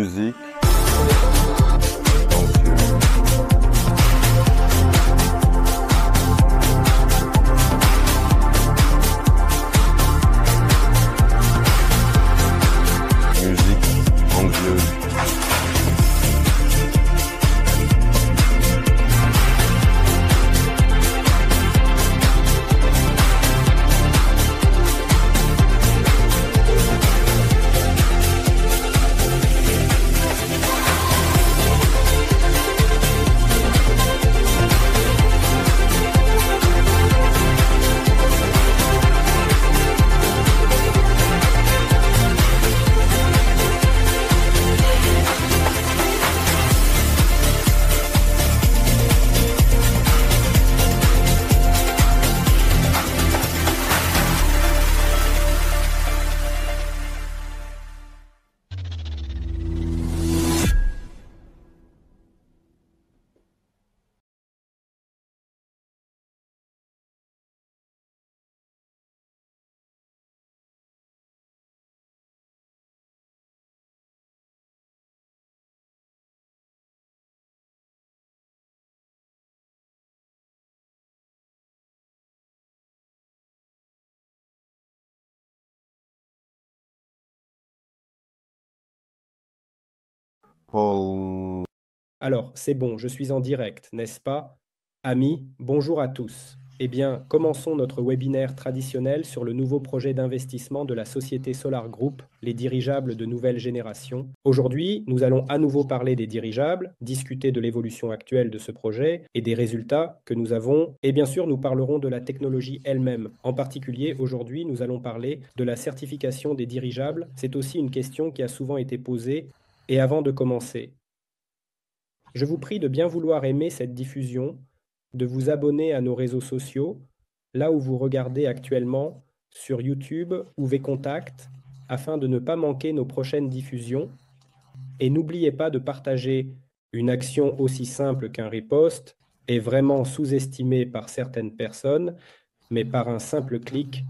musique Alors, c'est bon, je suis en direct, n'est-ce pas Amis, bonjour à tous. Eh bien, commençons notre webinaire traditionnel sur le nouveau projet d'investissement de la société Solar Group, les dirigeables de nouvelle génération. Aujourd'hui, nous allons à nouveau parler des dirigeables, discuter de l'évolution actuelle de ce projet et des résultats que nous avons. Et bien sûr, nous parlerons de la technologie elle-même. En particulier, aujourd'hui, nous allons parler de la certification des dirigeables. C'est aussi une question qui a souvent été posée et avant de commencer. Je vous prie de bien vouloir aimer cette diffusion, de vous abonner à nos réseaux sociaux, là où vous regardez actuellement, sur YouTube ou VContact, afin de ne pas manquer nos prochaines diffusions. Et n'oubliez pas de partager une action aussi simple qu'un riposte est vraiment sous-estimée par certaines personnes, mais par un simple clic,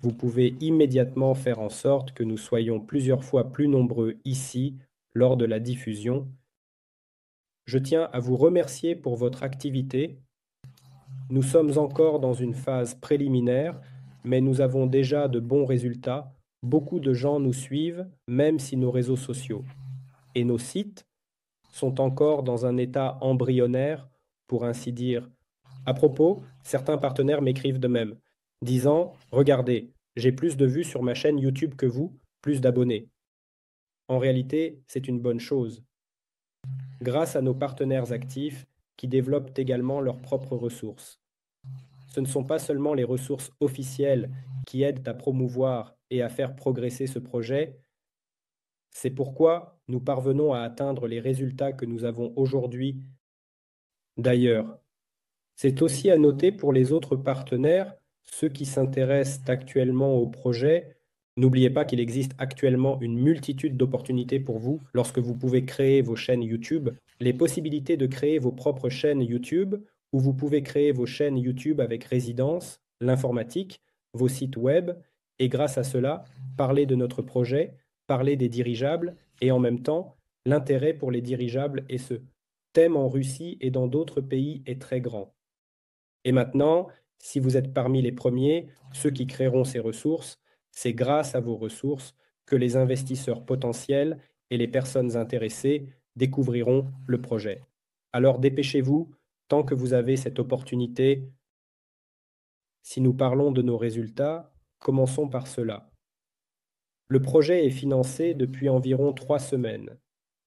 vous pouvez immédiatement faire en sorte que nous soyons plusieurs fois plus nombreux ici lors de la diffusion. Je tiens à vous remercier pour votre activité. Nous sommes encore dans une phase préliminaire, mais nous avons déjà de bons résultats. Beaucoup de gens nous suivent, même si nos réseaux sociaux et nos sites sont encore dans un état embryonnaire, pour ainsi dire. À propos, certains partenaires m'écrivent de même, disant Regardez, j'ai plus de vues sur ma chaîne YouTube que vous, plus d'abonnés. En réalité, c'est une bonne chose. Grâce à nos partenaires actifs qui développent également leurs propres ressources. Ce ne sont pas seulement les ressources officielles qui aident à promouvoir et à faire progresser ce projet, c'est pourquoi nous parvenons à atteindre les résultats que nous avons aujourd'hui. D'ailleurs, c'est aussi à noter pour les autres partenaires, ceux qui s'intéressent actuellement au projet N'oubliez pas qu'il existe actuellement une multitude d'opportunités pour vous lorsque vous pouvez créer vos chaînes YouTube. Les possibilités de créer vos propres chaînes YouTube, où vous pouvez créer vos chaînes YouTube avec résidence, l'informatique, vos sites web, et grâce à cela, parler de notre projet, parler des dirigeables, et en même temps, l'intérêt pour les dirigeables et ce thème en Russie et dans d'autres pays est très grand. Et maintenant, si vous êtes parmi les premiers, ceux qui créeront ces ressources, c'est grâce à vos ressources que les investisseurs potentiels et les personnes intéressées découvriront le projet. Alors dépêchez-vous tant que vous avez cette opportunité. Si nous parlons de nos résultats, commençons par cela. Le projet est financé depuis environ trois semaines.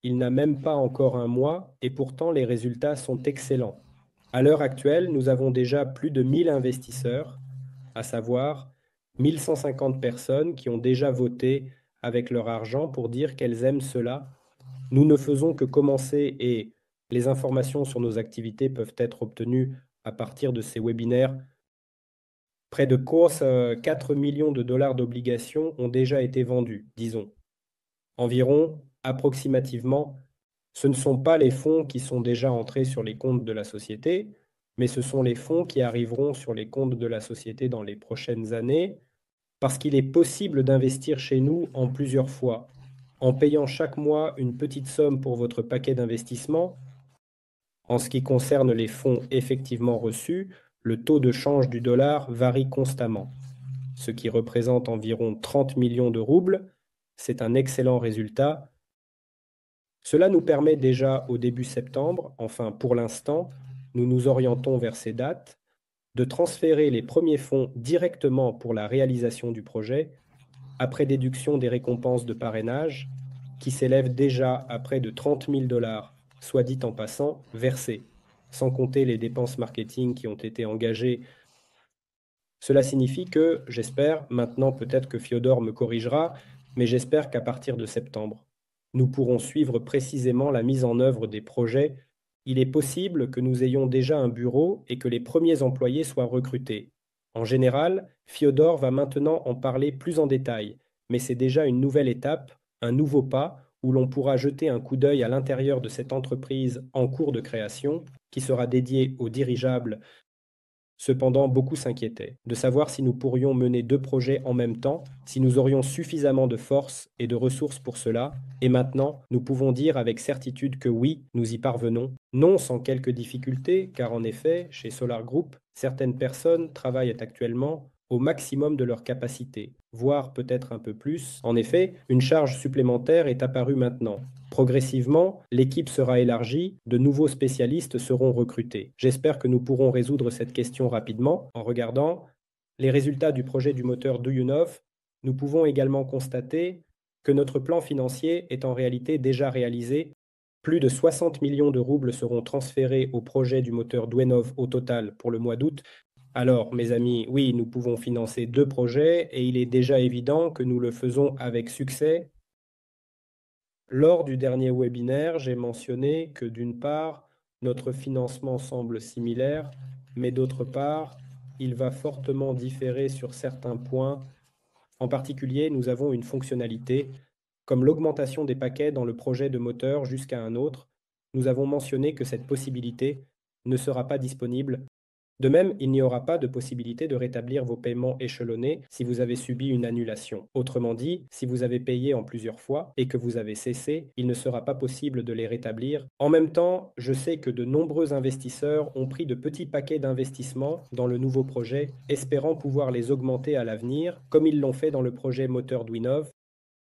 Il n'a même pas encore un mois et pourtant les résultats sont excellents. À l'heure actuelle, nous avons déjà plus de 1000 investisseurs, à savoir 1150 personnes qui ont déjà voté avec leur argent pour dire qu'elles aiment cela. Nous ne faisons que commencer et les informations sur nos activités peuvent être obtenues à partir de ces webinaires. Près de 4 euh, millions de dollars d'obligations ont déjà été vendus, disons. Environ, approximativement, ce ne sont pas les fonds qui sont déjà entrés sur les comptes de la société, mais ce sont les fonds qui arriveront sur les comptes de la société dans les prochaines années parce qu'il est possible d'investir chez nous en plusieurs fois. En payant chaque mois une petite somme pour votre paquet d'investissement, en ce qui concerne les fonds effectivement reçus, le taux de change du dollar varie constamment, ce qui représente environ 30 millions de roubles. C'est un excellent résultat. Cela nous permet déjà au début septembre, enfin pour l'instant, nous nous orientons vers ces dates, de transférer les premiers fonds directement pour la réalisation du projet, après déduction des récompenses de parrainage, qui s'élèvent déjà à près de 30 000 dollars, soit dit en passant, versés, sans compter les dépenses marketing qui ont été engagées. Cela signifie que, j'espère, maintenant peut-être que Fiodor me corrigera, mais j'espère qu'à partir de septembre, nous pourrons suivre précisément la mise en œuvre des projets il est possible que nous ayons déjà un bureau et que les premiers employés soient recrutés. En général, Fiodor va maintenant en parler plus en détail, mais c'est déjà une nouvelle étape, un nouveau pas, où l'on pourra jeter un coup d'œil à l'intérieur de cette entreprise en cours de création, qui sera dédiée aux dirigeables Cependant, beaucoup s'inquiétaient de savoir si nous pourrions mener deux projets en même temps, si nous aurions suffisamment de force et de ressources pour cela, et maintenant, nous pouvons dire avec certitude que oui, nous y parvenons, non sans quelques difficultés, car en effet, chez Solar Group, certaines personnes travaillent actuellement au maximum de leur capacité, voire peut-être un peu plus. En effet, une charge supplémentaire est apparue maintenant. Progressivement, l'équipe sera élargie, de nouveaux spécialistes seront recrutés. J'espère que nous pourrons résoudre cette question rapidement en regardant les résultats du projet du moteur Duyunov, Nous pouvons également constater que notre plan financier est en réalité déjà réalisé. Plus de 60 millions de roubles seront transférés au projet du moteur Duyunov au total pour le mois d'août, alors, mes amis, oui, nous pouvons financer deux projets et il est déjà évident que nous le faisons avec succès. Lors du dernier webinaire, j'ai mentionné que d'une part, notre financement semble similaire, mais d'autre part, il va fortement différer sur certains points. En particulier, nous avons une fonctionnalité, comme l'augmentation des paquets dans le projet de moteur jusqu'à un autre. Nous avons mentionné que cette possibilité ne sera pas disponible de même, il n'y aura pas de possibilité de rétablir vos paiements échelonnés si vous avez subi une annulation. Autrement dit, si vous avez payé en plusieurs fois et que vous avez cessé, il ne sera pas possible de les rétablir. En même temps, je sais que de nombreux investisseurs ont pris de petits paquets d'investissements dans le nouveau projet, espérant pouvoir les augmenter à l'avenir, comme ils l'ont fait dans le projet moteur d'Winov.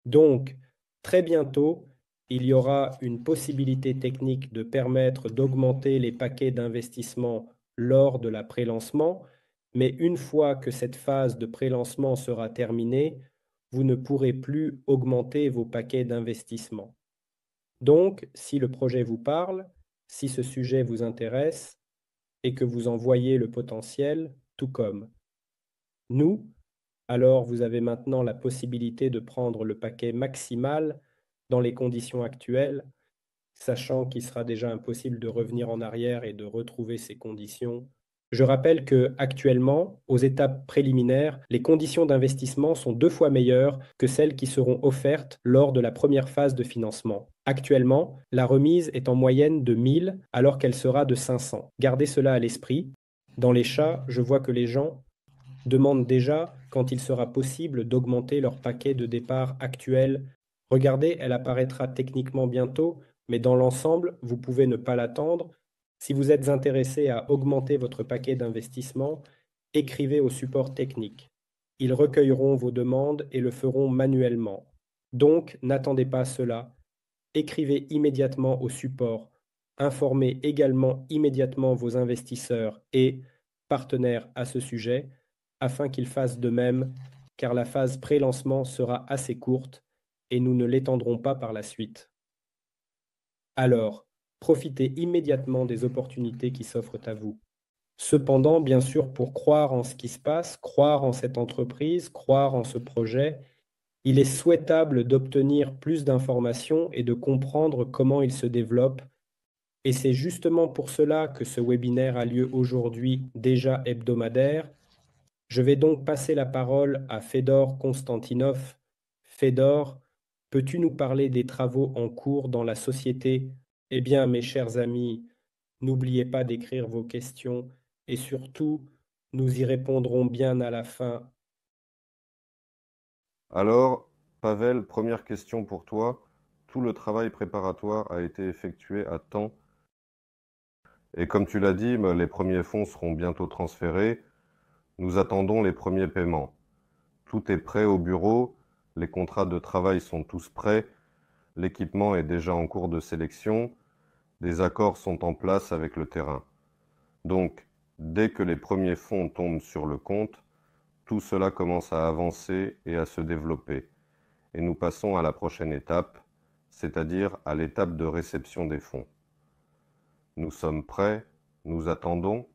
Donc, très bientôt, il y aura une possibilité technique de permettre d'augmenter les paquets d'investissement lors de la pré-lancement, mais une fois que cette phase de pré-lancement sera terminée, vous ne pourrez plus augmenter vos paquets d'investissement. Donc, si le projet vous parle, si ce sujet vous intéresse et que vous en voyez le potentiel, tout comme nous, alors vous avez maintenant la possibilité de prendre le paquet maximal dans les conditions actuelles sachant qu'il sera déjà impossible de revenir en arrière et de retrouver ces conditions. Je rappelle que actuellement, aux étapes préliminaires, les conditions d'investissement sont deux fois meilleures que celles qui seront offertes lors de la première phase de financement. Actuellement, la remise est en moyenne de 1000 alors qu'elle sera de 500. Gardez cela à l'esprit. Dans les chats, je vois que les gens demandent déjà quand il sera possible d'augmenter leur paquet de départ actuel Regardez, elle apparaîtra techniquement bientôt, mais dans l'ensemble, vous pouvez ne pas l'attendre. Si vous êtes intéressé à augmenter votre paquet d'investissement, écrivez au support technique. Ils recueilleront vos demandes et le feront manuellement. Donc, n'attendez pas cela. Écrivez immédiatement au support. Informez également immédiatement vos investisseurs et partenaires à ce sujet afin qu'ils fassent de même, car la phase pré-lancement sera assez courte et nous ne l'étendrons pas par la suite. Alors, profitez immédiatement des opportunités qui s'offrent à vous. Cependant, bien sûr, pour croire en ce qui se passe, croire en cette entreprise, croire en ce projet, il est souhaitable d'obtenir plus d'informations et de comprendre comment il se développe. Et c'est justement pour cela que ce webinaire a lieu aujourd'hui déjà hebdomadaire. Je vais donc passer la parole à Fedor Konstantinov. Fedor, Peux-tu nous parler des travaux en cours dans la société Eh bien, mes chers amis, n'oubliez pas d'écrire vos questions et surtout, nous y répondrons bien à la fin. Alors, Pavel, première question pour toi. Tout le travail préparatoire a été effectué à temps. Et comme tu l'as dit, bah, les premiers fonds seront bientôt transférés. Nous attendons les premiers paiements. Tout est prêt au bureau les contrats de travail sont tous prêts. L'équipement est déjà en cours de sélection. Des accords sont en place avec le terrain. Donc, dès que les premiers fonds tombent sur le compte, tout cela commence à avancer et à se développer. Et nous passons à la prochaine étape, c'est-à-dire à, l'étape de réception des fonds. Nous sommes prêts, nous attendons,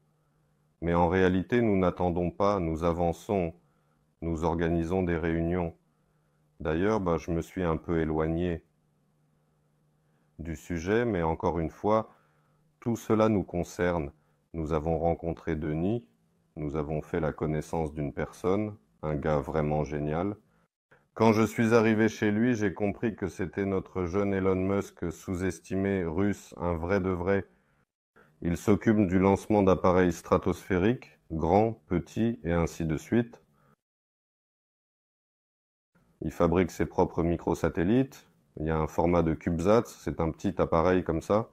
mais en réalité nous n'attendons pas, nous avançons, nous organisons des réunions, D'ailleurs, bah, je me suis un peu éloigné du sujet, mais encore une fois, tout cela nous concerne. Nous avons rencontré Denis, nous avons fait la connaissance d'une personne, un gars vraiment génial. Quand je suis arrivé chez lui, j'ai compris que c'était notre jeune Elon Musk sous-estimé russe, un vrai de vrai. Il s'occupe du lancement d'appareils stratosphériques, grands, petits et ainsi de suite. Il fabrique ses propres microsatellites. Il y a un format de CubeSat, c'est un petit appareil comme ça.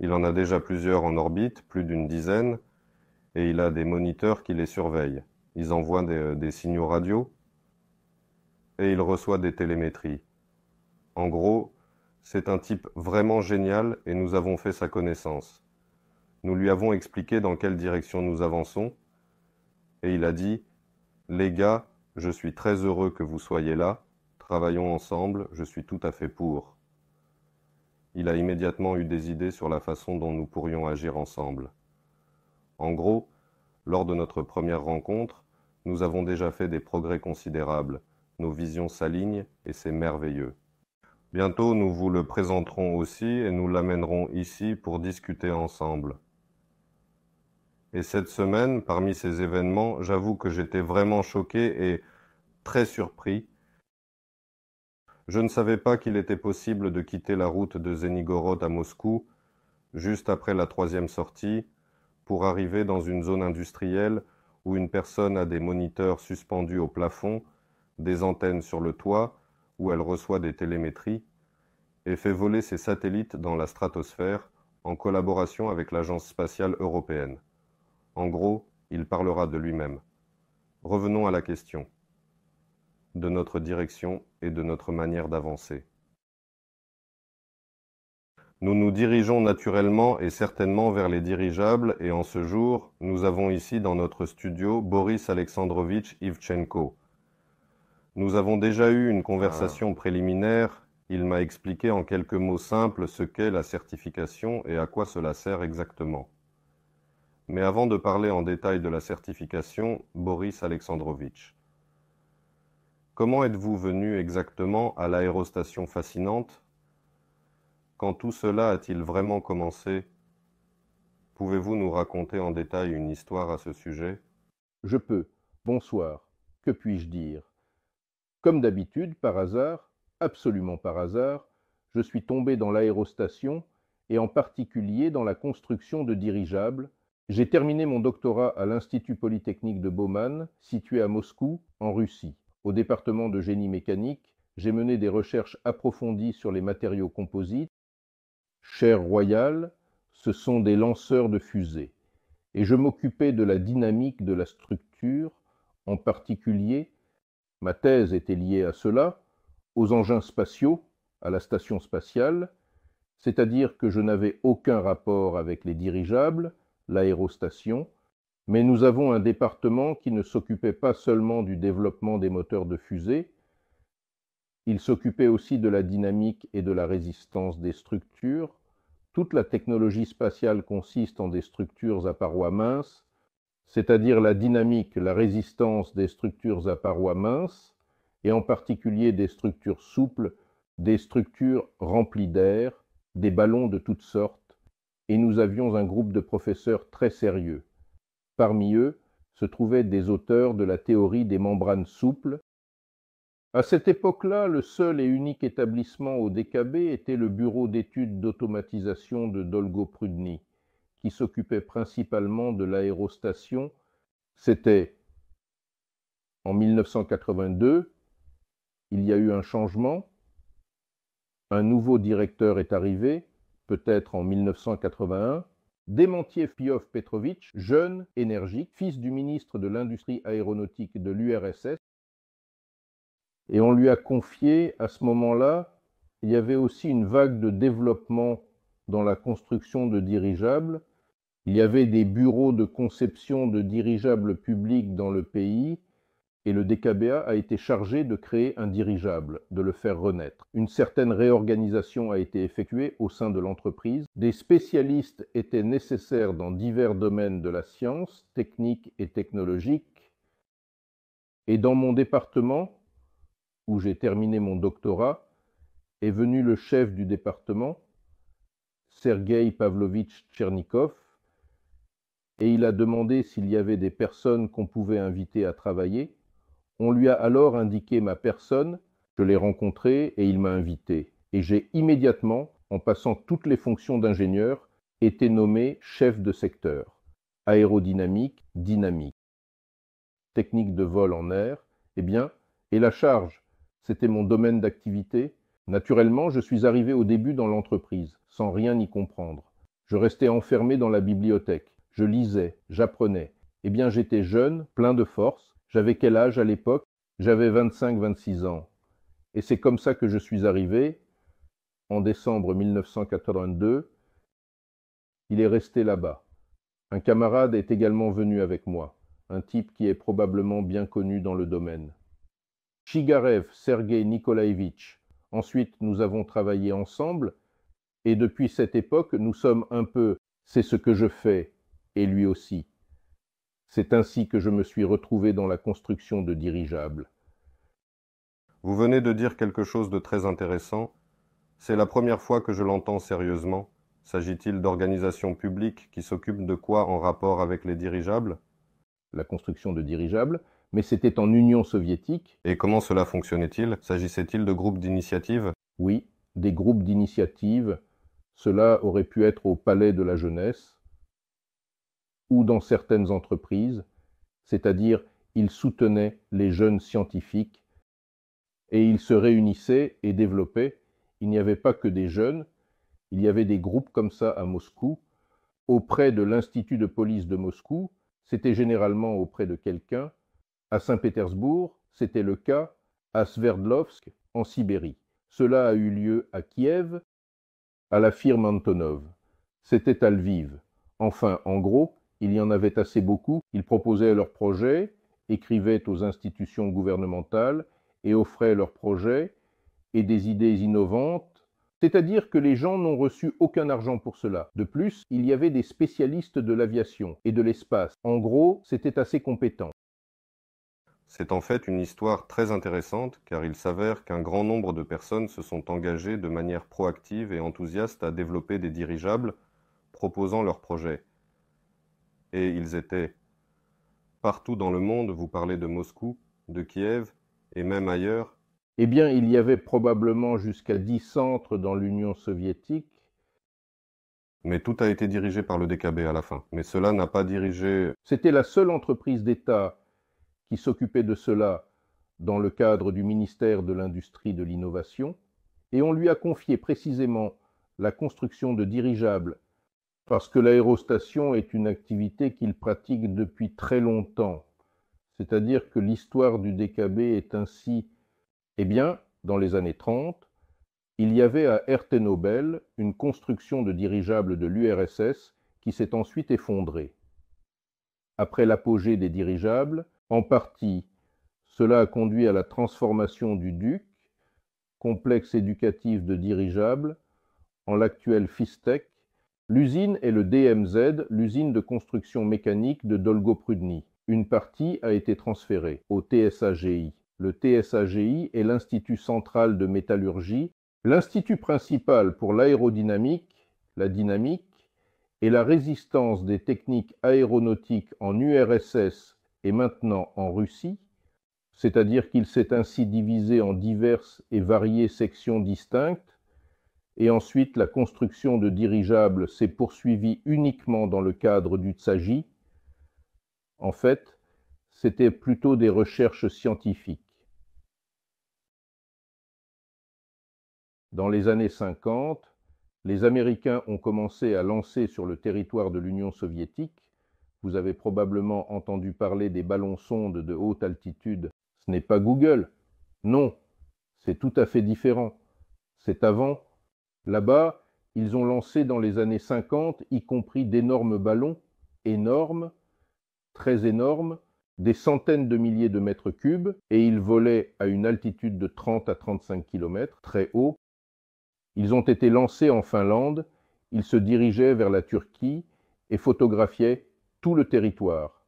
Il en a déjà plusieurs en orbite, plus d'une dizaine, et il a des moniteurs qui les surveillent. Ils envoient euh, des signaux radio et il reçoit des télémétries. En gros, c'est un type vraiment génial et nous avons fait sa connaissance. Nous lui avons expliqué dans quelle direction nous avançons et il a dit Les gars, je suis très heureux que vous soyez là. Travaillons ensemble, je suis tout à fait pour. Il a immédiatement eu des idées sur la façon dont nous pourrions agir ensemble. En gros, lors de notre première rencontre, nous avons déjà fait des progrès considérables, nos visions s'alignent et c'est merveilleux. Bientôt nous vous le présenterons aussi et nous l'amènerons ici pour discuter ensemble. Et cette semaine, parmi ces événements, j'avoue que j'étais vraiment choqué et très surpris. Je ne savais pas qu'il était possible de quitter la route de Zénigorod à Moscou, juste après la troisième sortie, pour arriver dans une zone industrielle où une personne a des moniteurs suspendus au plafond, des antennes sur le toit, où elle reçoit des télémétries, et fait voler ses satellites dans la stratosphère en collaboration avec l'Agence spatiale européenne. En gros, il parlera de lui-même. Revenons à la question. De notre direction et de notre manière d'avancer. Nous nous dirigeons naturellement et certainement vers les dirigeables et en ce jour, nous avons ici dans notre studio Boris Alexandrovitch Ivchenko. Nous avons déjà eu une conversation ah. préliminaire, il m'a expliqué en quelques mots simples ce qu'est la certification et à quoi cela sert exactement. Mais avant de parler en détail de la certification, Boris Alexandrovitch. Comment êtes-vous venu exactement à l'aérostation fascinante Quand tout cela a-t-il vraiment commencé Pouvez-vous nous raconter en détail une histoire à ce sujet Je peux. Bonsoir. Que puis-je dire Comme d'habitude, par hasard, absolument par hasard, je suis tombé dans l'aérostation et en particulier dans la construction de dirigeables j'ai terminé mon doctorat à l'Institut polytechnique de Bauman, situé à Moscou, en Russie. Au département de génie mécanique, j'ai mené des recherches approfondies sur les matériaux composites. Chair royale, ce sont des lanceurs de fusées. Et je m'occupais de la dynamique de la structure, en particulier, ma thèse était liée à cela, aux engins spatiaux, à la station spatiale, c'est-à-dire que je n'avais aucun rapport avec les dirigeables, l'aérostation, mais nous avons un département qui ne s'occupait pas seulement du développement des moteurs de fusée, il s'occupait aussi de la dynamique et de la résistance des structures. Toute la technologie spatiale consiste en des structures à parois minces, c'est-à-dire la dynamique, la résistance des structures à parois minces, et en particulier des structures souples, des structures remplies d'air, des ballons de toutes sortes, et nous avions un groupe de professeurs très sérieux. Parmi eux se trouvaient des auteurs de la théorie des membranes souples. À cette époque-là, le seul et unique établissement au DKB était le bureau d'études d'automatisation de Dolgo Prudny, qui s'occupait principalement de l'aérostation. C'était en 1982, il y a eu un changement, un nouveau directeur est arrivé, peut-être en 1981, démentier Piotr Petrovitch, jeune, énergique, fils du ministre de l'Industrie aéronautique de l'URSS. Et on lui a confié, à ce moment-là, il y avait aussi une vague de développement dans la construction de dirigeables. Il y avait des bureaux de conception de dirigeables publics dans le pays et le DKBA a été chargé de créer un dirigeable, de le faire renaître. Une certaine réorganisation a été effectuée au sein de l'entreprise. Des spécialistes étaient nécessaires dans divers domaines de la science, technique et technologique. Et dans mon département, où j'ai terminé mon doctorat, est venu le chef du département, Sergei Pavlovitch Tchernikov, et il a demandé s'il y avait des personnes qu'on pouvait inviter à travailler. On lui a alors indiqué ma personne, je l'ai rencontré et il m'a invité. Et j'ai immédiatement, en passant toutes les fonctions d'ingénieur, été nommé chef de secteur, aérodynamique, dynamique, technique de vol en air, eh bien, et la charge, c'était mon domaine d'activité. Naturellement, je suis arrivé au début dans l'entreprise, sans rien y comprendre. Je restais enfermé dans la bibliothèque, je lisais, j'apprenais. Eh bien, j'étais jeune, plein de force, j'avais quel âge à l'époque J'avais 25-26 ans. Et c'est comme ça que je suis arrivé, en décembre 1982. Il est resté là-bas. Un camarade est également venu avec moi, un type qui est probablement bien connu dans le domaine. Chigarev Sergei Nikolaevitch. Ensuite, nous avons travaillé ensemble, et depuis cette époque, nous sommes un peu c'est ce que je fais, et lui aussi. C'est ainsi que je me suis retrouvé dans la construction de dirigeables. Vous venez de dire quelque chose de très intéressant. C'est la première fois que je l'entends sérieusement. S'agit-il d'organisations publiques qui s'occupent de quoi en rapport avec les dirigeables La construction de dirigeables, mais c'était en Union soviétique. Et comment cela fonctionnait-il S'agissait-il de groupes d'initiative Oui, des groupes d'initiative. Cela aurait pu être au Palais de la Jeunesse, ou dans certaines entreprises, c'est-à-dire ils soutenaient les jeunes scientifiques et ils se réunissaient et développaient. Il n'y avait pas que des jeunes, il y avait des groupes comme ça à Moscou, auprès de l'Institut de police de Moscou, c'était généralement auprès de quelqu'un, à Saint-Pétersbourg, c'était le cas à Sverdlovsk, en Sibérie. Cela a eu lieu à Kiev, à la firme Antonov. C'était à Lviv. Enfin, en gros, il y en avait assez beaucoup, ils proposaient leurs projets, écrivaient aux institutions gouvernementales et offraient leurs projets et des idées innovantes, c'est-à-dire que les gens n'ont reçu aucun argent pour cela. De plus, il y avait des spécialistes de l'aviation et de l'espace. En gros, c'était assez compétent. C'est en fait une histoire très intéressante car il s'avère qu'un grand nombre de personnes se sont engagées de manière proactive et enthousiaste à développer des dirigeables proposant leurs projets. Et ils étaient. Partout dans le monde, vous parlez de Moscou, de Kiev, et même ailleurs. Eh bien, il y avait probablement jusqu'à dix centres dans l'Union soviétique. Mais tout a été dirigé par le DKB à la fin. Mais cela n'a pas dirigé. C'était la seule entreprise d'État qui s'occupait de cela dans le cadre du ministère de l'Industrie de l'Innovation, et on lui a confié précisément la construction de dirigeables parce que l'aérostation est une activité qu'il pratique depuis très longtemps. C'est-à-dire que l'histoire du DKB est ainsi. Eh bien, dans les années 30, il y avait à Ertenobel une construction de dirigeables de l'URSS qui s'est ensuite effondrée. Après l'apogée des dirigeables, en partie, cela a conduit à la transformation du DUC, complexe éducatif de dirigeables, en l'actuel FISTEC, L'usine est le DMZ, l'usine de construction mécanique de Dolgoprudny. Une partie a été transférée au TSAGI. Le TSAGI est l'Institut central de métallurgie, l'institut principal pour l'aérodynamique, la dynamique et la résistance des techniques aéronautiques en URSS et maintenant en Russie, c'est-à-dire qu'il s'est ainsi divisé en diverses et variées sections distinctes, et ensuite la construction de dirigeables s'est poursuivie uniquement dans le cadre du Tsagi. En fait, c'était plutôt des recherches scientifiques. Dans les années 50, les Américains ont commencé à lancer sur le territoire de l'Union soviétique, vous avez probablement entendu parler des ballons-sondes de haute altitude, ce n'est pas Google. Non, c'est tout à fait différent. C'est avant Là-bas, ils ont lancé dans les années 50, y compris d'énormes ballons, énormes, très énormes, des centaines de milliers de mètres cubes, et ils volaient à une altitude de 30 à 35 km, très haut. Ils ont été lancés en Finlande, ils se dirigeaient vers la Turquie et photographiaient tout le territoire.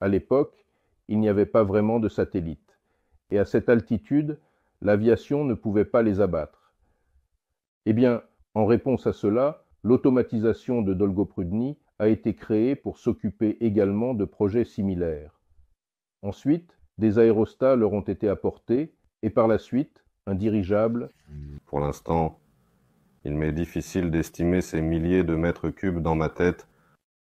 À l'époque, il n'y avait pas vraiment de satellites, et à cette altitude, l'aviation ne pouvait pas les abattre. Eh bien, en réponse à cela, l'automatisation de Dolgoprudny a été créée pour s'occuper également de projets similaires. Ensuite, des aérostats leur ont été apportés et par la suite, un dirigeable. Pour l'instant, il m'est difficile d'estimer ces milliers de mètres cubes dans ma tête.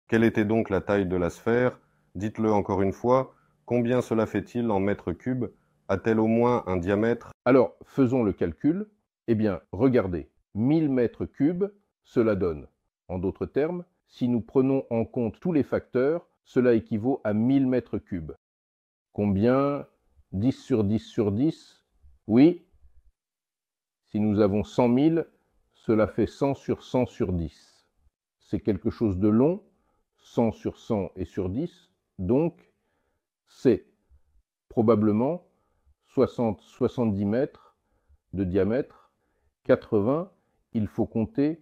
Quelle était donc la taille de la sphère Dites-le encore une fois, combien cela fait-il en mètres cubes A-t-elle au moins un diamètre Alors, faisons le calcul. Eh bien, regardez. 1000 mètres cubes, cela donne. En d'autres termes, si nous prenons en compte tous les facteurs, cela équivaut à 1000 mètres cubes. Combien 10 sur 10 sur 10 Oui. Si nous avons 100 000, cela fait 100 sur 100 sur 10. C'est quelque chose de long, 100 sur 100 et sur 10, donc c'est probablement 60-70 mètres de diamètre, 80 il faut compter.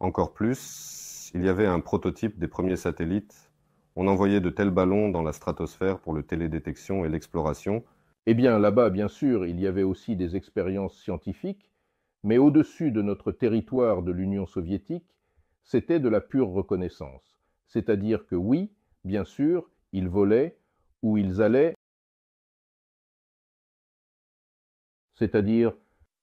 Encore plus, il y avait un prototype des premiers satellites. On envoyait de tels ballons dans la stratosphère pour le télédétection et l'exploration. Eh bien, là-bas, bien sûr, il y avait aussi des expériences scientifiques, mais au-dessus de notre territoire de l'Union soviétique, c'était de la pure reconnaissance. C'est-à-dire que oui, bien sûr, ils volaient, où ils allaient, c'est-à-dire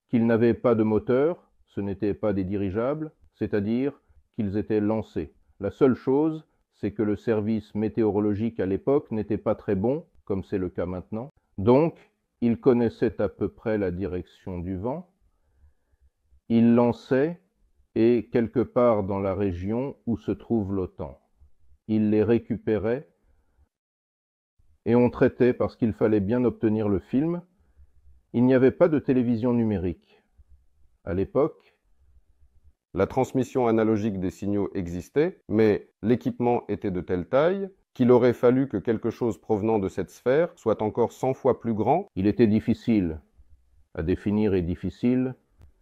qu'ils n'avaient pas de moteur, ce n'étaient pas des dirigeables, c'est-à-dire qu'ils étaient lancés. La seule chose, c'est que le service météorologique à l'époque n'était pas très bon, comme c'est le cas maintenant. Donc, ils connaissaient à peu près la direction du vent. Ils lançaient, et quelque part dans la région où se trouve l'OTAN. Ils les récupéraient, et on traitait parce qu'il fallait bien obtenir le film. Il n'y avait pas de télévision numérique à l'époque, la transmission analogique des signaux existait, mais l'équipement était de telle taille qu'il aurait fallu que quelque chose provenant de cette sphère soit encore 100 fois plus grand. Il était difficile à définir et difficile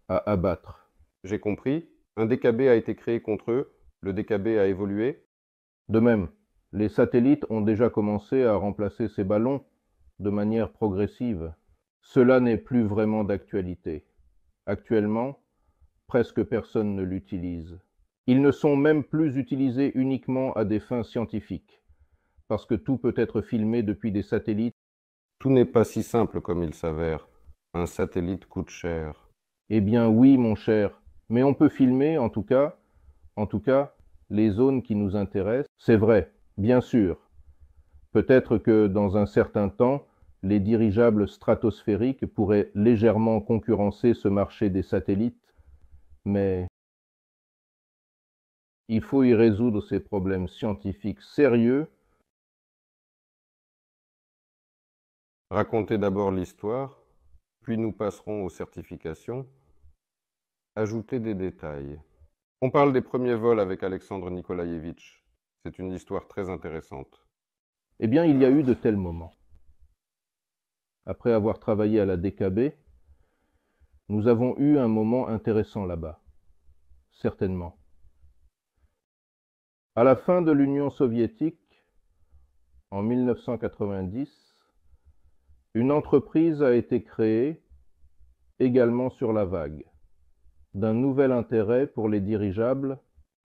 à abattre. J'ai compris. Un DKB a été créé contre eux. Le DKB a évolué. De même, les satellites ont déjà commencé à remplacer ces ballons de manière progressive. Cela n'est plus vraiment d'actualité. Actuellement, presque personne ne l'utilise. Ils ne sont même plus utilisés uniquement à des fins scientifiques, parce que tout peut être filmé depuis des satellites. Tout n'est pas si simple comme il s'avère. Un satellite coûte cher. Eh bien oui, mon cher, mais on peut filmer, en tout cas, en tout cas, les zones qui nous intéressent. C'est vrai, bien sûr. Peut-être que dans un certain temps, les dirigeables stratosphériques pourraient légèrement concurrencer ce marché des satellites, mais il faut y résoudre ces problèmes scientifiques sérieux. Racontez d'abord l'histoire, puis nous passerons aux certifications. Ajoutez des détails. On parle des premiers vols avec Alexandre Nikolaevitch. C'est une histoire très intéressante. Eh bien, il y a eu de tels moments après avoir travaillé à la DKB, nous avons eu un moment intéressant là-bas. Certainement. À la fin de l'Union soviétique, en 1990, une entreprise a été créée, également sur la vague, d'un nouvel intérêt pour les dirigeables,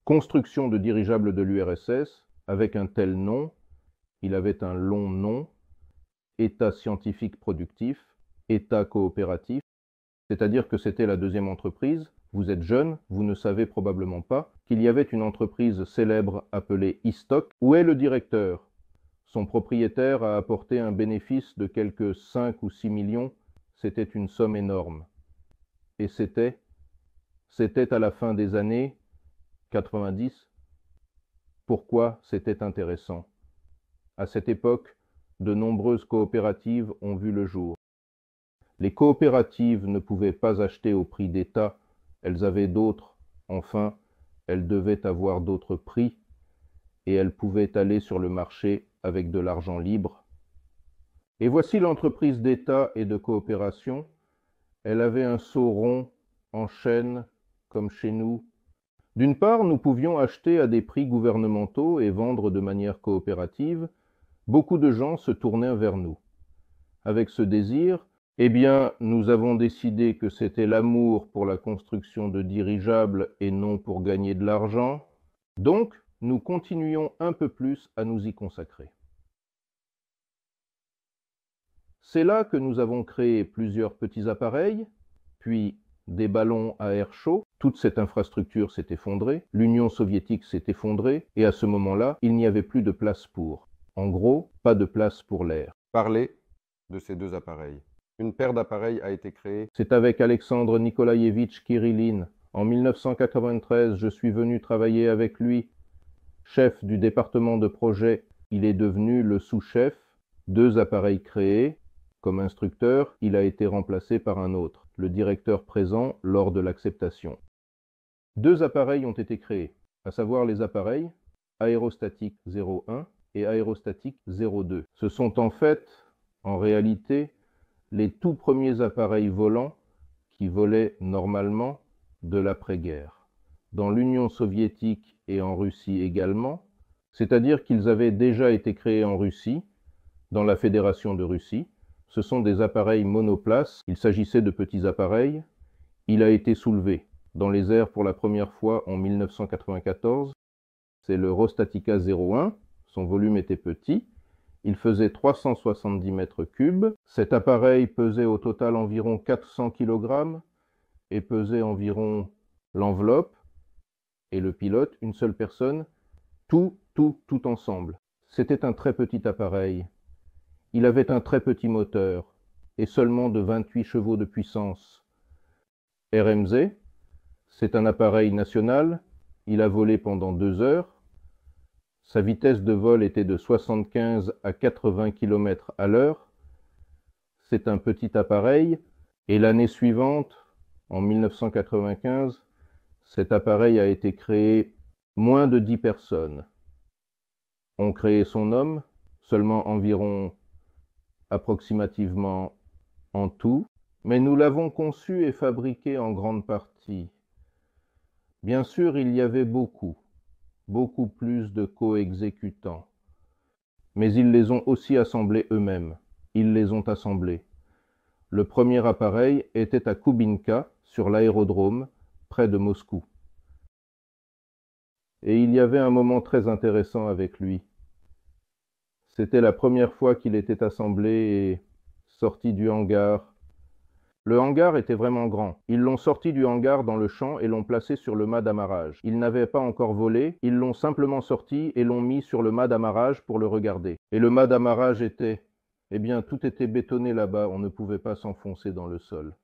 construction de dirigeables de l'URSS, avec un tel nom, il avait un long nom, État scientifique productif, État coopératif, c'est-à-dire que c'était la deuxième entreprise. Vous êtes jeune, vous ne savez probablement pas qu'il y avait une entreprise célèbre appelée Istock. Où est le directeur Son propriétaire a apporté un bénéfice de quelques 5 ou 6 millions. C'était une somme énorme. Et c'était C'était à la fin des années 90. Pourquoi c'était intéressant À cette époque, de nombreuses coopératives ont vu le jour. Les coopératives ne pouvaient pas acheter au prix d'État, elles avaient d'autres, enfin, elles devaient avoir d'autres prix, et elles pouvaient aller sur le marché avec de l'argent libre. Et voici l'entreprise d'État et de coopération. Elle avait un seau rond, en chaîne, comme chez nous. D'une part, nous pouvions acheter à des prix gouvernementaux et vendre de manière coopérative, beaucoup de gens se tournèrent vers nous. Avec ce désir, eh bien, nous avons décidé que c'était l'amour pour la construction de dirigeables et non pour gagner de l'argent. Donc, nous continuions un peu plus à nous y consacrer. C'est là que nous avons créé plusieurs petits appareils, puis des ballons à air chaud. Toute cette infrastructure s'est effondrée, l'Union soviétique s'est effondrée, et à ce moment-là, il n'y avait plus de place pour. En gros, pas de place pour l'air. Parlez de ces deux appareils. Une paire d'appareils a été créée. C'est avec Alexandre Nikolaevitch Kirilin. En 1993, je suis venu travailler avec lui. Chef du département de projet, il est devenu le sous-chef. Deux appareils créés. Comme instructeur, il a été remplacé par un autre, le directeur présent lors de l'acceptation. Deux appareils ont été créés, à savoir les appareils aérostatiques 01 et aérostatique 02. Ce sont en fait, en réalité, les tout premiers appareils volants qui volaient normalement de l'après-guerre, dans l'Union soviétique et en Russie également, c'est-à-dire qu'ils avaient déjà été créés en Russie, dans la Fédération de Russie. Ce sont des appareils monoplaces, il s'agissait de petits appareils. Il a été soulevé dans les airs pour la première fois en 1994, c'est le Rostatica 01, son volume était petit, il faisait 370 mètres cubes. Cet appareil pesait au total environ 400 kg et pesait environ l'enveloppe et le pilote, une seule personne, tout, tout, tout ensemble. C'était un très petit appareil. Il avait un très petit moteur et seulement de 28 chevaux de puissance. RMZ, c'est un appareil national. Il a volé pendant deux heures. Sa vitesse de vol était de 75 à 80 km à l'heure. C'est un petit appareil et l'année suivante, en 1995, cet appareil a été créé moins de 10 personnes. On créé son homme, seulement environ approximativement en tout, mais nous l'avons conçu et fabriqué en grande partie. Bien sûr, il y avait beaucoup, beaucoup plus de co-exécutants. Mais ils les ont aussi assemblés eux-mêmes. Ils les ont assemblés. Le premier appareil était à Kubinka, sur l'aérodrome, près de Moscou. Et il y avait un moment très intéressant avec lui. C'était la première fois qu'il était assemblé et sorti du hangar le hangar était vraiment grand. Ils l'ont sorti du hangar dans le champ et l'ont placé sur le mât d'amarrage. Ils n'avaient pas encore volé, ils l'ont simplement sorti et l'ont mis sur le mât d'amarrage pour le regarder. Et le mât d'amarrage était... Eh bien, tout était bétonné là-bas, on ne pouvait pas s'enfoncer dans le sol.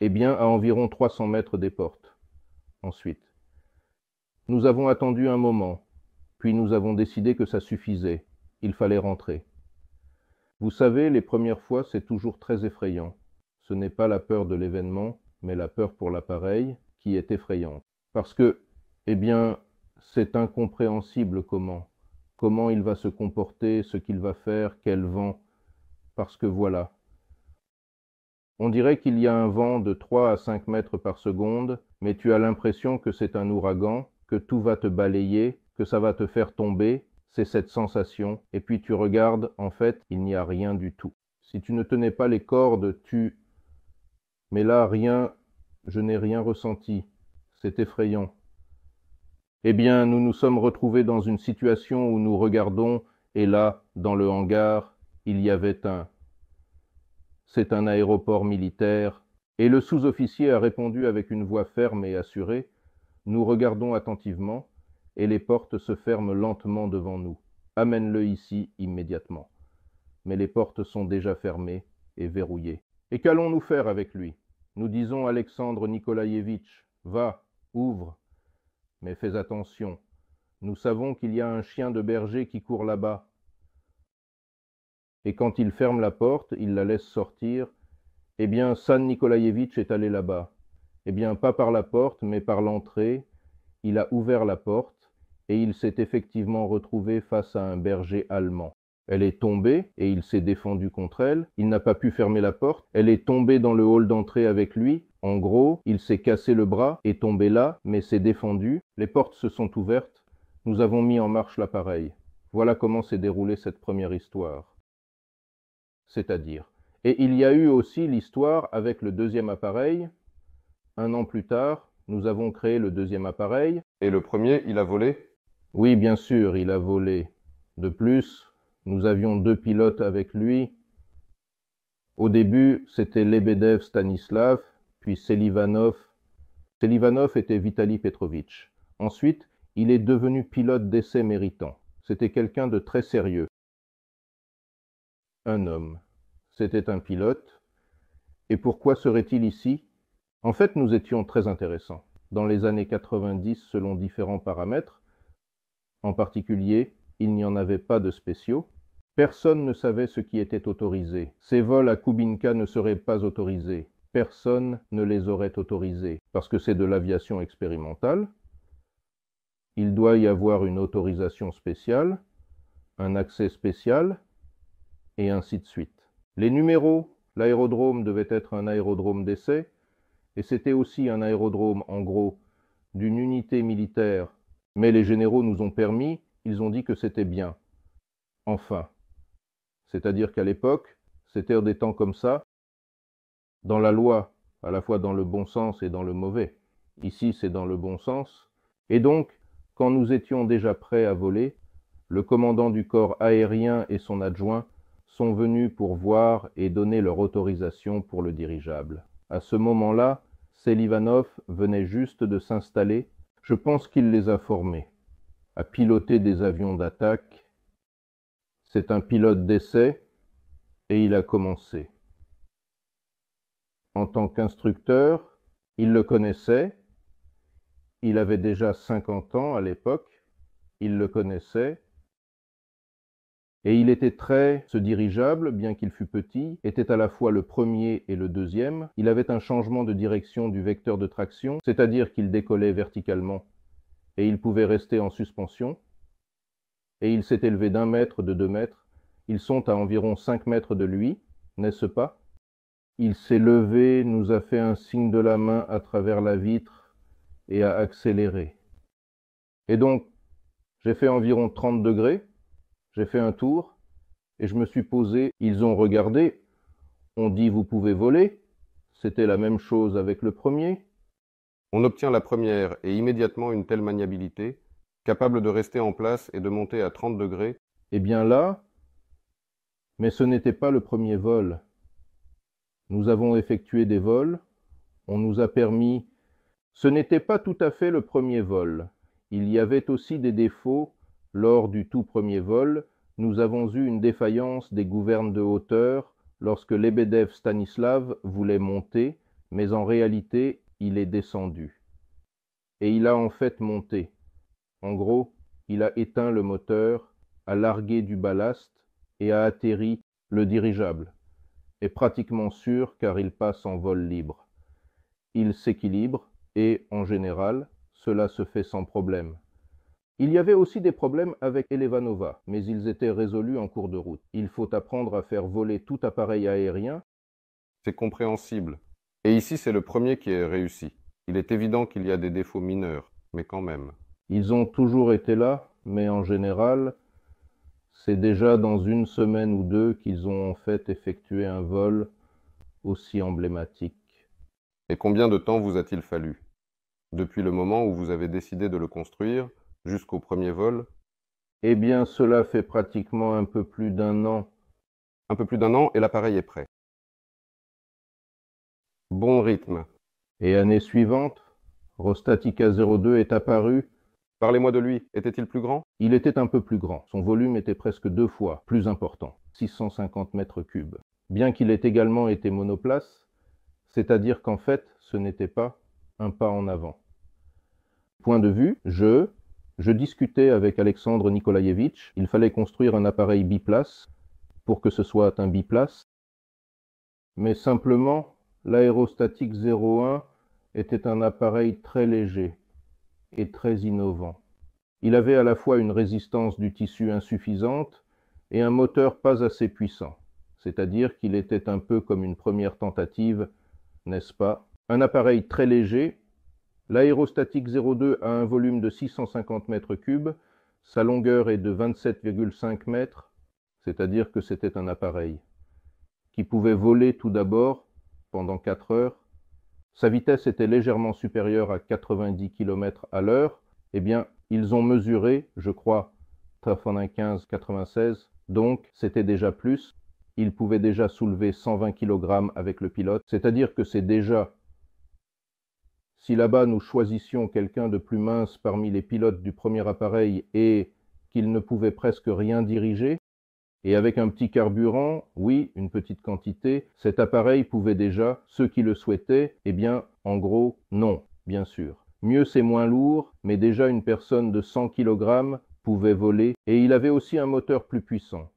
Eh bien, à environ 300 mètres des portes. Ensuite. Nous avons attendu un moment, puis nous avons décidé que ça suffisait. Il fallait rentrer. Vous savez, les premières fois, c'est toujours très effrayant ce n'est pas la peur de l'événement, mais la peur pour l'appareil, qui est effrayante. Parce que, eh bien, c'est incompréhensible comment, comment il va se comporter, ce qu'il va faire, quel vent, parce que voilà. On dirait qu'il y a un vent de 3 à 5 mètres par seconde, mais tu as l'impression que c'est un ouragan, que tout va te balayer, que ça va te faire tomber, c'est cette sensation, et puis tu regardes, en fait, il n'y a rien du tout. Si tu ne tenais pas les cordes, tu mais là, rien, je n'ai rien ressenti. C'est effrayant. Eh bien, nous nous sommes retrouvés dans une situation où nous regardons, et là, dans le hangar, il y avait un. C'est un aéroport militaire, et le sous-officier a répondu avec une voix ferme et assurée. Nous regardons attentivement, et les portes se ferment lentement devant nous. Amène-le ici immédiatement. Mais les portes sont déjà fermées et verrouillées. Et qu'allons-nous faire avec lui nous disons Alexandre Nikolaïevitch, va, ouvre. Mais fais attention. Nous savons qu'il y a un chien de berger qui court là-bas. Et quand il ferme la porte, il la laisse sortir. Eh bien, San Nikolaïevitch est allé là-bas. Eh bien, pas par la porte, mais par l'entrée. Il a ouvert la porte et il s'est effectivement retrouvé face à un berger allemand. Elle est tombée et il s'est défendu contre elle. Il n'a pas pu fermer la porte. Elle est tombée dans le hall d'entrée avec lui. En gros, il s'est cassé le bras, et tombé là, mais s'est défendu. Les portes se sont ouvertes. Nous avons mis en marche l'appareil. Voilà comment s'est déroulée cette première histoire. C'est-à-dire. Et il y a eu aussi l'histoire avec le deuxième appareil. Un an plus tard, nous avons créé le deuxième appareil. Et le premier, il a volé Oui, bien sûr, il a volé. De plus, nous avions deux pilotes avec lui. Au début, c'était Lebedev Stanislav, puis Selivanov. Selivanov était Vitali Petrovitch. Ensuite, il est devenu pilote d'essai méritant. C'était quelqu'un de très sérieux. Un homme. C'était un pilote. Et pourquoi serait-il ici En fait, nous étions très intéressants. Dans les années 90, selon différents paramètres, en particulier, il n'y en avait pas de spéciaux. Personne ne savait ce qui était autorisé. Ces vols à Kubinka ne seraient pas autorisés. Personne ne les aurait autorisés, parce que c'est de l'aviation expérimentale. Il doit y avoir une autorisation spéciale, un accès spécial, et ainsi de suite. Les numéros, l'aérodrome devait être un aérodrome d'essai, et c'était aussi un aérodrome, en gros, d'une unité militaire. Mais les généraux nous ont permis, ils ont dit que c'était bien. Enfin, c'est-à-dire qu'à l'époque, c'était des temps comme ça, dans la loi, à la fois dans le bon sens et dans le mauvais. Ici, c'est dans le bon sens. Et donc, quand nous étions déjà prêts à voler, le commandant du corps aérien et son adjoint sont venus pour voir et donner leur autorisation pour le dirigeable. À ce moment-là, Selivanov venait juste de s'installer, je pense qu'il les a formés, à piloter des avions d'attaque c'est un pilote d'essai et il a commencé. En tant qu'instructeur, il le connaissait. Il avait déjà 50 ans à l'époque. Il le connaissait. Et il était très, ce dirigeable, bien qu'il fût petit, était à la fois le premier et le deuxième. Il avait un changement de direction du vecteur de traction, c'est-à-dire qu'il décollait verticalement, et il pouvait rester en suspension et il s'est élevé d'un mètre, de deux mètres. Ils sont à environ cinq mètres de lui, n'est-ce pas Il s'est levé, nous a fait un signe de la main à travers la vitre et a accéléré. Et donc, j'ai fait environ 30 degrés, j'ai fait un tour, et je me suis posé, ils ont regardé, on dit vous pouvez voler, c'était la même chose avec le premier. On obtient la première et immédiatement une telle maniabilité capable de rester en place et de monter à 30 degrés, eh bien là, mais ce n'était pas le premier vol. Nous avons effectué des vols, on nous a permis... Ce n'était pas tout à fait le premier vol. Il y avait aussi des défauts. Lors du tout premier vol, nous avons eu une défaillance des gouvernes de hauteur lorsque Lebedev Stanislav voulait monter, mais en réalité, il est descendu. Et il a en fait monté. En gros, il a éteint le moteur, a largué du ballast et a atterri le dirigeable. Est pratiquement sûr car il passe en vol libre. Il s'équilibre et, en général, cela se fait sans problème. Il y avait aussi des problèmes avec Elevanova, mais ils étaient résolus en cours de route. Il faut apprendre à faire voler tout appareil aérien. C'est compréhensible. Et ici, c'est le premier qui est réussi. Il est évident qu'il y a des défauts mineurs, mais quand même. Ils ont toujours été là, mais en général, c'est déjà dans une semaine ou deux qu'ils ont en fait effectué un vol aussi emblématique. Et combien de temps vous a-t-il fallu Depuis le moment où vous avez décidé de le construire jusqu'au premier vol Eh bien, cela fait pratiquement un peu plus d'un an. Un peu plus d'un an et l'appareil est prêt. Bon rythme. Et année suivante, Rostatica 02 est apparu Parlez-moi de lui. Était-il plus grand Il était un peu plus grand. Son volume était presque deux fois plus important, 650 mètres cubes. Bien qu'il ait également été monoplace, c'est-à-dire qu'en fait, ce n'était pas un pas en avant. Point de vue, je, je discutais avec Alexandre Nikolaevitch. Il fallait construire un appareil biplace pour que ce soit un biplace. Mais simplement, l'aérostatique 01 était un appareil très léger, très innovant. Il avait à la fois une résistance du tissu insuffisante et un moteur pas assez puissant, c'est-à-dire qu'il était un peu comme une première tentative, n'est-ce pas Un appareil très léger. L'aérostatique 02 a un volume de 650 mètres cubes, sa longueur est de 27,5 mètres, c'est-à-dire que c'était un appareil qui pouvait voler tout d'abord pendant quatre heures, sa vitesse était légèrement supérieure à 90 km à l'heure, eh bien, ils ont mesuré, je crois, 15 96, donc c'était déjà plus. Ils pouvaient déjà soulever 120 kg avec le pilote, c'est-à-dire que c'est déjà. Si là-bas nous choisissions quelqu'un de plus mince parmi les pilotes du premier appareil et qu'il ne pouvait presque rien diriger, et avec un petit carburant, oui, une petite quantité, cet appareil pouvait déjà, ceux qui le souhaitaient, eh bien, en gros, non, bien sûr. Mieux c'est moins lourd, mais déjà une personne de 100 kg pouvait voler, et il avait aussi un moteur plus puissant,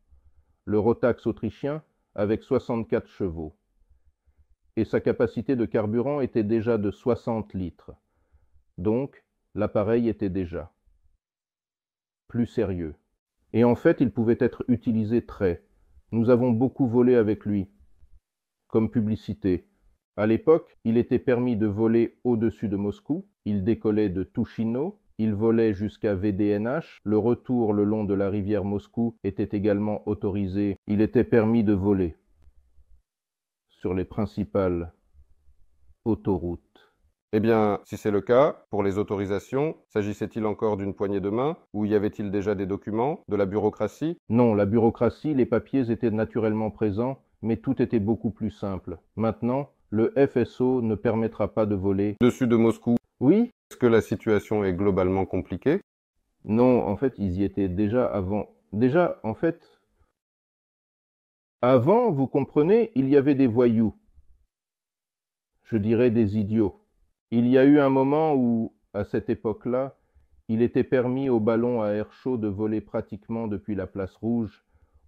le Rotax autrichien, avec 64 chevaux. Et sa capacité de carburant était déjà de 60 litres. Donc, l'appareil était déjà plus sérieux. Et en fait, il pouvait être utilisé très. Nous avons beaucoup volé avec lui, comme publicité. À l'époque, il était permis de voler au-dessus de Moscou, il décollait de Tushino, il volait jusqu'à VDNH, le retour le long de la rivière Moscou était également autorisé, il était permis de voler sur les principales autoroutes. Eh bien, si c'est le cas, pour les autorisations, s'agissait-il encore d'une poignée de main ou y avait-il déjà des documents, de la bureaucratie Non, la bureaucratie, les papiers étaient naturellement présents, mais tout était beaucoup plus simple. Maintenant, le FSO ne permettra pas de voler. Dessus de Moscou Oui Est-ce que la situation est globalement compliquée Non, en fait, ils y étaient déjà avant. Déjà, en fait, avant, vous comprenez, il y avait des voyous. Je dirais des idiots. Il y a eu un moment où, à cette époque-là, il était permis aux ballons à air chaud de voler pratiquement depuis la place rouge,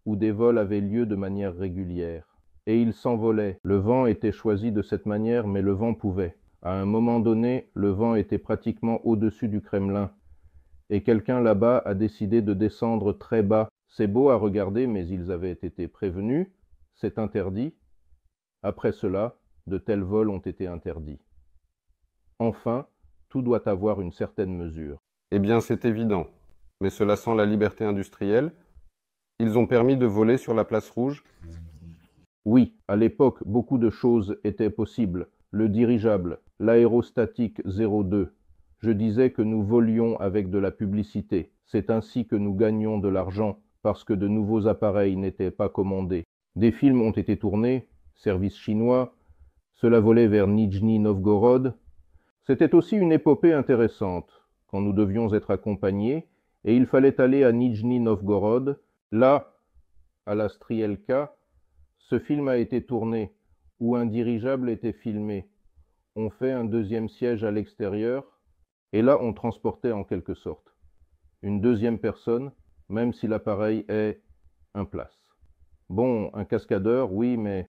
où des vols avaient lieu de manière régulière. Et ils s'envolaient. Le vent était choisi de cette manière, mais le vent pouvait. À un moment donné, le vent était pratiquement au-dessus du Kremlin. Et quelqu'un là-bas a décidé de descendre très bas. C'est beau à regarder, mais ils avaient été prévenus. C'est interdit. Après cela, de tels vols ont été interdits. Enfin, tout doit avoir une certaine mesure. Eh bien, c'est évident. Mais cela sent la liberté industrielle. Ils ont permis de voler sur la place rouge Oui, à l'époque, beaucoup de choses étaient possibles. Le dirigeable, l'aérostatique 02. Je disais que nous volions avec de la publicité. C'est ainsi que nous gagnions de l'argent, parce que de nouveaux appareils n'étaient pas commandés. Des films ont été tournés, service chinois. Cela volait vers Nijni Novgorod, c'était aussi une épopée intéressante, quand nous devions être accompagnés, et il fallait aller à Nijni Novgorod. Là, à la Strielka, ce film a été tourné, où un dirigeable était filmé. On fait un deuxième siège à l'extérieur, et là on transportait en quelque sorte une deuxième personne, même si l'appareil est un place. Bon, un cascadeur, oui, mais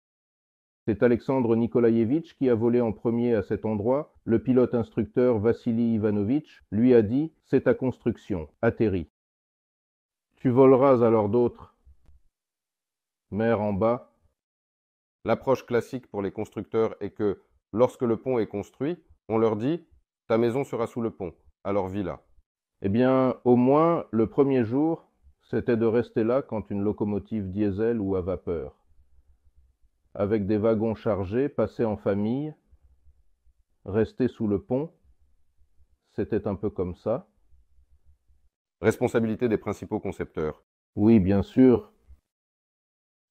c'est Alexandre Nikolaevitch qui a volé en premier à cet endroit. Le pilote instructeur Vassili Ivanovitch lui a dit C'est ta construction, atterris. Tu voleras alors d'autres. Mer en bas. L'approche classique pour les constructeurs est que, lorsque le pont est construit, on leur dit Ta maison sera sous le pont, alors là. » Eh bien, au moins, le premier jour, c'était de rester là quand une locomotive diesel ou à vapeur avec des wagons chargés, passer en famille, rester sous le pont. C'était un peu comme ça. Responsabilité des principaux concepteurs. Oui, bien sûr.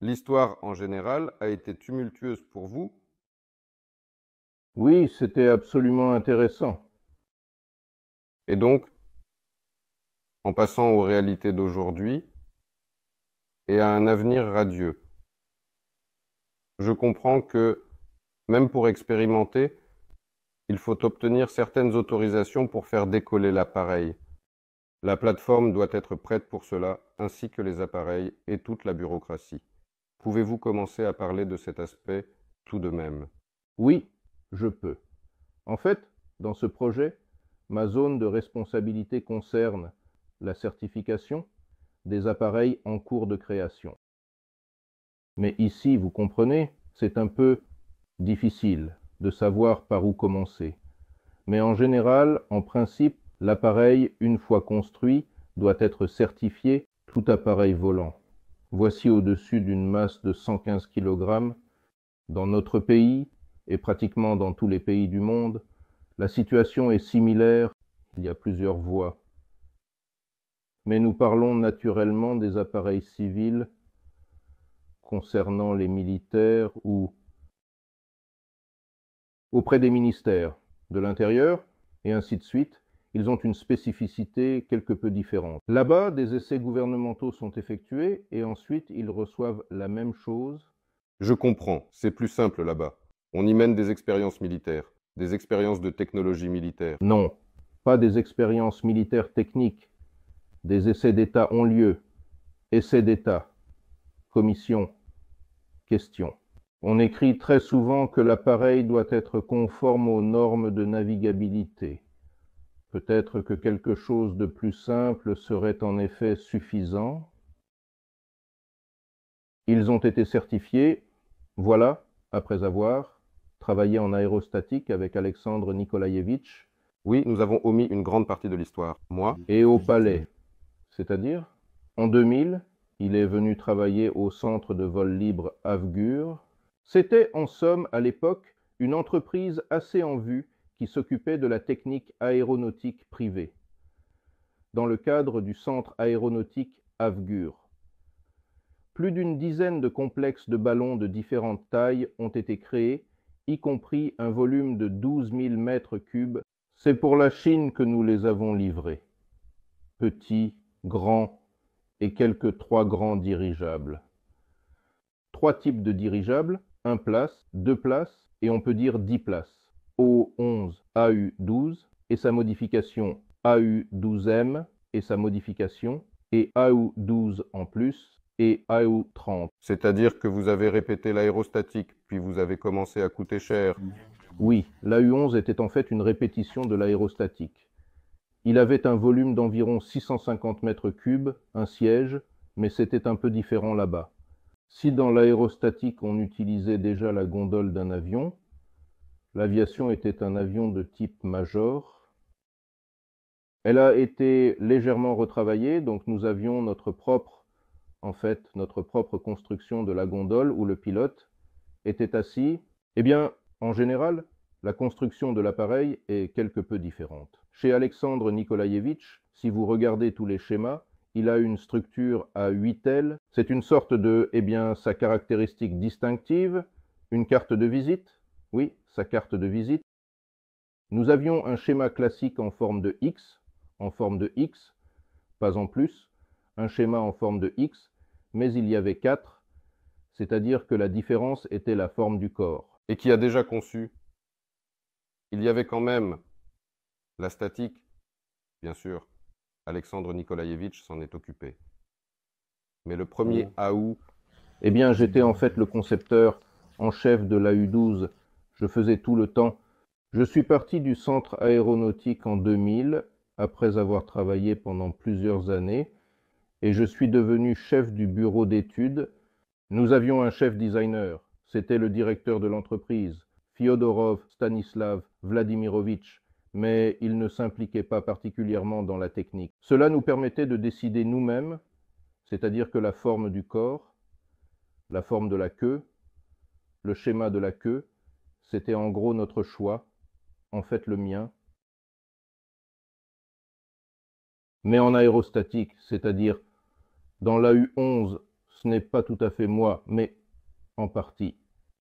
L'histoire en général a été tumultueuse pour vous Oui, c'était absolument intéressant. Et donc, en passant aux réalités d'aujourd'hui et à un avenir radieux je comprends que, même pour expérimenter, il faut obtenir certaines autorisations pour faire décoller l'appareil. La plateforme doit être prête pour cela, ainsi que les appareils et toute la bureaucratie. Pouvez-vous commencer à parler de cet aspect tout de même Oui, je peux. En fait, dans ce projet, ma zone de responsabilité concerne la certification des appareils en cours de création, mais ici, vous comprenez, c'est un peu difficile de savoir par où commencer. Mais en général, en principe, l'appareil, une fois construit, doit être certifié tout appareil volant. Voici au-dessus d'une masse de 115 kg, dans notre pays, et pratiquement dans tous les pays du monde, la situation est similaire, il y a plusieurs voies. Mais nous parlons naturellement des appareils civils concernant les militaires ou auprès des ministères de l'Intérieur, et ainsi de suite. Ils ont une spécificité quelque peu différente. Là-bas, des essais gouvernementaux sont effectués et ensuite ils reçoivent la même chose. Je comprends, c'est plus simple là-bas. On y mène des expériences militaires, des expériences de technologie militaire. Non, pas des expériences militaires techniques. Des essais d'État ont lieu. Essais d'État, commission, Question. On écrit très souvent que l'appareil doit être conforme aux normes de navigabilité. Peut-être que quelque chose de plus simple serait en effet suffisant. Ils ont été certifiés. Voilà, après avoir travaillé en aérostatique avec Alexandre Nikolaevitch. Oui, nous avons omis une grande partie de l'histoire, moi. Et au palais, c'est-à-dire en 2000, il est venu travailler au centre de vol libre Avgur. C'était en somme à l'époque une entreprise assez en vue qui s'occupait de la technique aéronautique privée, dans le cadre du centre aéronautique Avgur. Plus d'une dizaine de complexes de ballons de différentes tailles ont été créés, y compris un volume de 12 000 mètres cubes. C'est pour la Chine que nous les avons livrés. Petits, grands, et quelques trois grands dirigeables. Trois types de dirigeables, un place, 2 places et on peut dire 10 places. O11, AU12 et sa modification AU12M et sa modification et AU12 en plus et AU30. C'est-à-dire que vous avez répété l'aérostatique puis vous avez commencé à coûter cher. Oui, l'AU11 était en fait une répétition de l'aérostatique. Il avait un volume d'environ 650 mètres cubes, un siège, mais c'était un peu différent là-bas. Si dans l'aérostatique on utilisait déjà la gondole d'un avion, l'aviation était un avion de type Major. Elle a été légèrement retravaillée, donc nous avions notre propre, en fait, notre propre construction de la gondole où le pilote était assis. Eh bien, en général, la construction de l'appareil est quelque peu différente. Chez Alexandre Nikolaevitch, si vous regardez tous les schémas, il a une structure à 8 ailes. C'est une sorte de, eh bien, sa caractéristique distinctive, une carte de visite. Oui, sa carte de visite. Nous avions un schéma classique en forme de X, en forme de X, pas en plus, un schéma en forme de X, mais il y avait quatre. c'est-à-dire que la différence était la forme du corps. Et qui a déjà conçu Il y avait quand même la statique Bien sûr, Alexandre Nikolaevitch s'en est occupé. Mais le premier AU. Mmh. Eh bien, j'étais en fait le concepteur en chef de l'AU-12. Je faisais tout le temps. Je suis parti du centre aéronautique en 2000, après avoir travaillé pendant plusieurs années, et je suis devenu chef du bureau d'études. Nous avions un chef designer. C'était le directeur de l'entreprise, Fyodorov Stanislav Vladimirovitch mais il ne s'impliquait pas particulièrement dans la technique. Cela nous permettait de décider nous-mêmes, c'est-à-dire que la forme du corps, la forme de la queue, le schéma de la queue, c'était en gros notre choix, en fait le mien. Mais en aérostatique, c'est-à-dire dans l'AU11, ce n'est pas tout à fait moi, mais en partie.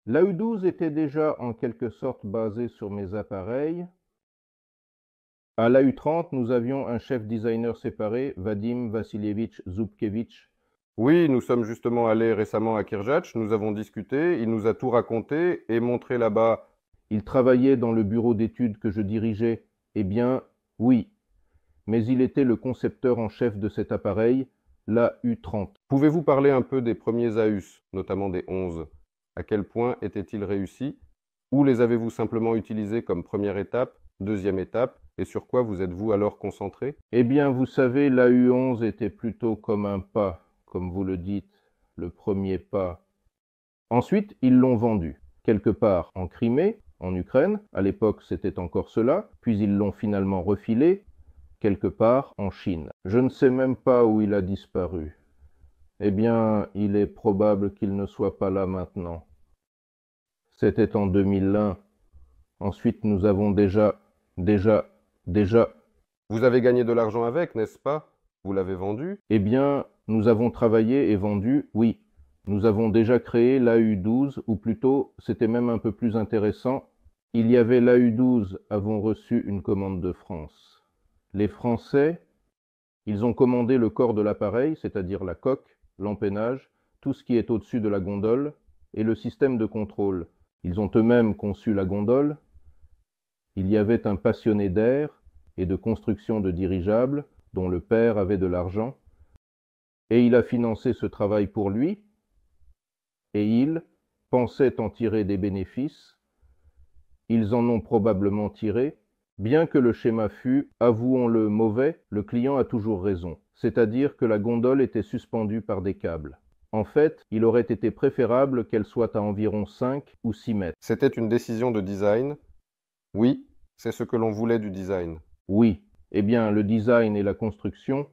L'AU12 était déjà en quelque sorte basé sur mes appareils, à lau 30 nous avions un chef designer séparé, Vadim Vassilievitch Zubkevich. Oui, nous sommes justement allés récemment à Kirjatch. nous avons discuté, il nous a tout raconté et montré là-bas. Il travaillait dans le bureau d'études que je dirigeais. Eh bien, oui. Mais il était le concepteur en chef de cet appareil, lau 30 Pouvez-vous parler un peu des premiers AUS, notamment des 11 À quel point étaient-ils réussis Ou les avez-vous simplement utilisés comme première étape, deuxième étape et sur quoi vous êtes-vous alors concentré Eh bien, vous savez, l'AU11 était plutôt comme un pas, comme vous le dites, le premier pas. Ensuite, ils l'ont vendu, quelque part en Crimée, en Ukraine, à l'époque c'était encore cela, puis ils l'ont finalement refilé, quelque part en Chine. Je ne sais même pas où il a disparu. Eh bien, il est probable qu'il ne soit pas là maintenant. C'était en 2001. Ensuite, nous avons déjà, déjà Déjà, vous avez gagné de l'argent avec, n'est-ce pas Vous l'avez vendu Eh bien, nous avons travaillé et vendu, oui. Nous avons déjà créé l'AU12, ou plutôt, c'était même un peu plus intéressant, il y avait l'AU12, avons reçu une commande de France. Les Français, ils ont commandé le corps de l'appareil, c'est-à-dire la coque, l'empennage, tout ce qui est au-dessus de la gondole, et le système de contrôle. Ils ont eux-mêmes conçu la gondole, il y avait un passionné d'air et de construction de dirigeables, dont le père avait de l'argent, et il a financé ce travail pour lui, et il pensait en tirer des bénéfices. Ils en ont probablement tiré, bien que le schéma fût, avouons-le, mauvais, le client a toujours raison, c'est-à-dire que la gondole était suspendue par des câbles. En fait, il aurait été préférable qu'elle soit à environ 5 ou 6 mètres. C'était une décision de design oui, c'est ce que l'on voulait du design. Oui, eh bien le design et la construction,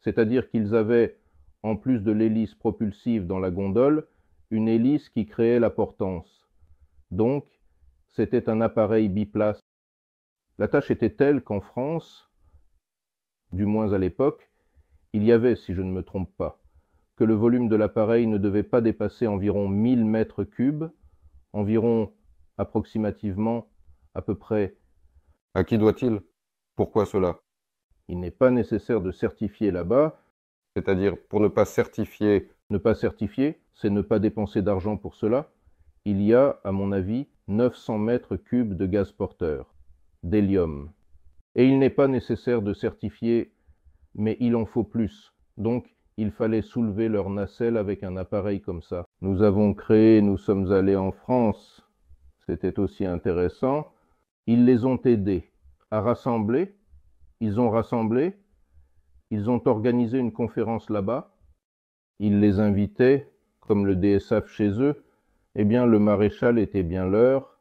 c'est-à-dire qu'ils avaient, en plus de l'hélice propulsive dans la gondole, une hélice qui créait la portance. Donc, c'était un appareil biplace. La tâche était telle qu'en France, du moins à l'époque, il y avait, si je ne me trompe pas, que le volume de l'appareil ne devait pas dépasser environ 1000 mètres cubes, environ approximativement à peu près. À qui doit-il Pourquoi cela Il n'est pas nécessaire de certifier là-bas. C'est-à-dire, pour ne pas certifier. Ne pas certifier, c'est ne pas dépenser d'argent pour cela. Il y a, à mon avis, 900 mètres cubes de gaz porteur, d'hélium. Et il n'est pas nécessaire de certifier, mais il en faut plus. Donc, il fallait soulever leur nacelle avec un appareil comme ça. Nous avons créé, nous sommes allés en France. C'était aussi intéressant. Ils les ont aidés à rassembler, ils ont rassemblé, ils ont organisé une conférence là-bas, ils les invitaient, comme le DSF chez eux, eh bien le maréchal était bien l'heure.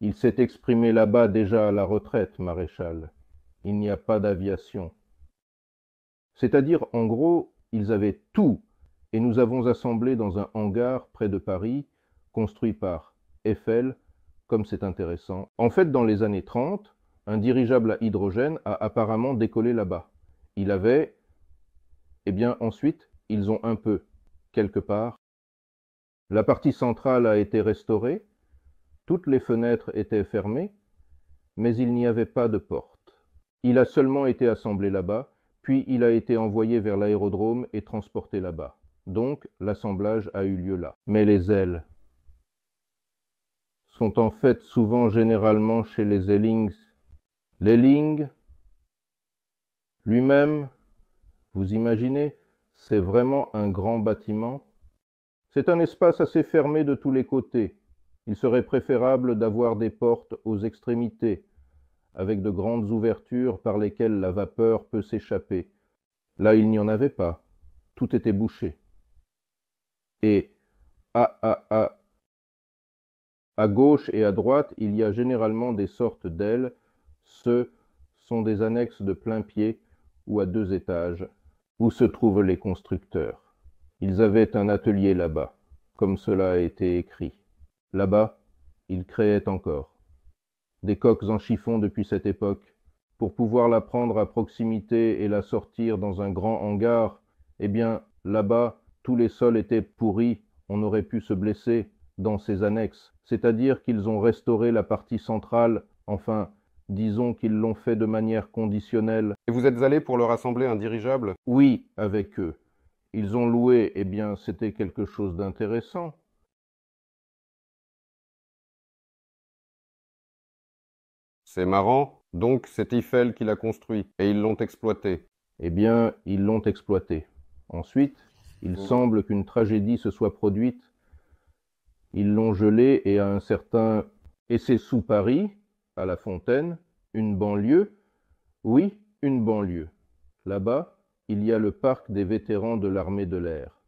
Il s'est exprimé là-bas déjà à la retraite, maréchal. Il n'y a pas d'aviation. C'est-à-dire, en gros, ils avaient tout, et nous avons assemblé dans un hangar près de Paris, construit par Eiffel, comme c'est intéressant. En fait, dans les années 30, un dirigeable à hydrogène a apparemment décollé là-bas. Il avait... Eh bien, ensuite, ils ont un peu, quelque part. La partie centrale a été restaurée, toutes les fenêtres étaient fermées, mais il n'y avait pas de porte. Il a seulement été assemblé là-bas, puis il a été envoyé vers l'aérodrome et transporté là-bas. Donc, l'assemblage a eu lieu là. Mais les ailes, sont en fait souvent généralement chez les Ellings. L'Elling lui-même, vous imaginez, c'est vraiment un grand bâtiment. C'est un espace assez fermé de tous les côtés. Il serait préférable d'avoir des portes aux extrémités, avec de grandes ouvertures par lesquelles la vapeur peut s'échapper. Là, il n'y en avait pas. Tout était bouché. Et ah ah ah à gauche et à droite, il y a généralement des sortes d'ailes, ce sont des annexes de plain-pied ou à deux étages, où se trouvent les constructeurs. Ils avaient un atelier là-bas, comme cela a été écrit. Là-bas, ils créaient encore. Des coques en chiffon depuis cette époque, pour pouvoir la prendre à proximité et la sortir dans un grand hangar, eh bien, là-bas, tous les sols étaient pourris, on aurait pu se blesser, dans ses annexes, c'est-à-dire qu'ils ont restauré la partie centrale, enfin, disons qu'ils l'ont fait de manière conditionnelle. Et vous êtes allé pour leur assembler un dirigeable Oui, avec eux. Ils ont loué, eh bien, c'était quelque chose d'intéressant. C'est marrant, donc c'est Eiffel qui l'a construit, et ils l'ont exploité. Eh bien, ils l'ont exploité. Ensuite, il mmh. semble qu'une tragédie se soit produite ils l'ont gelé et à un certain Et c'est sous Paris, à La Fontaine, une banlieue. Oui, une banlieue. Là-bas, il y a le parc des vétérans de l'armée de l'air.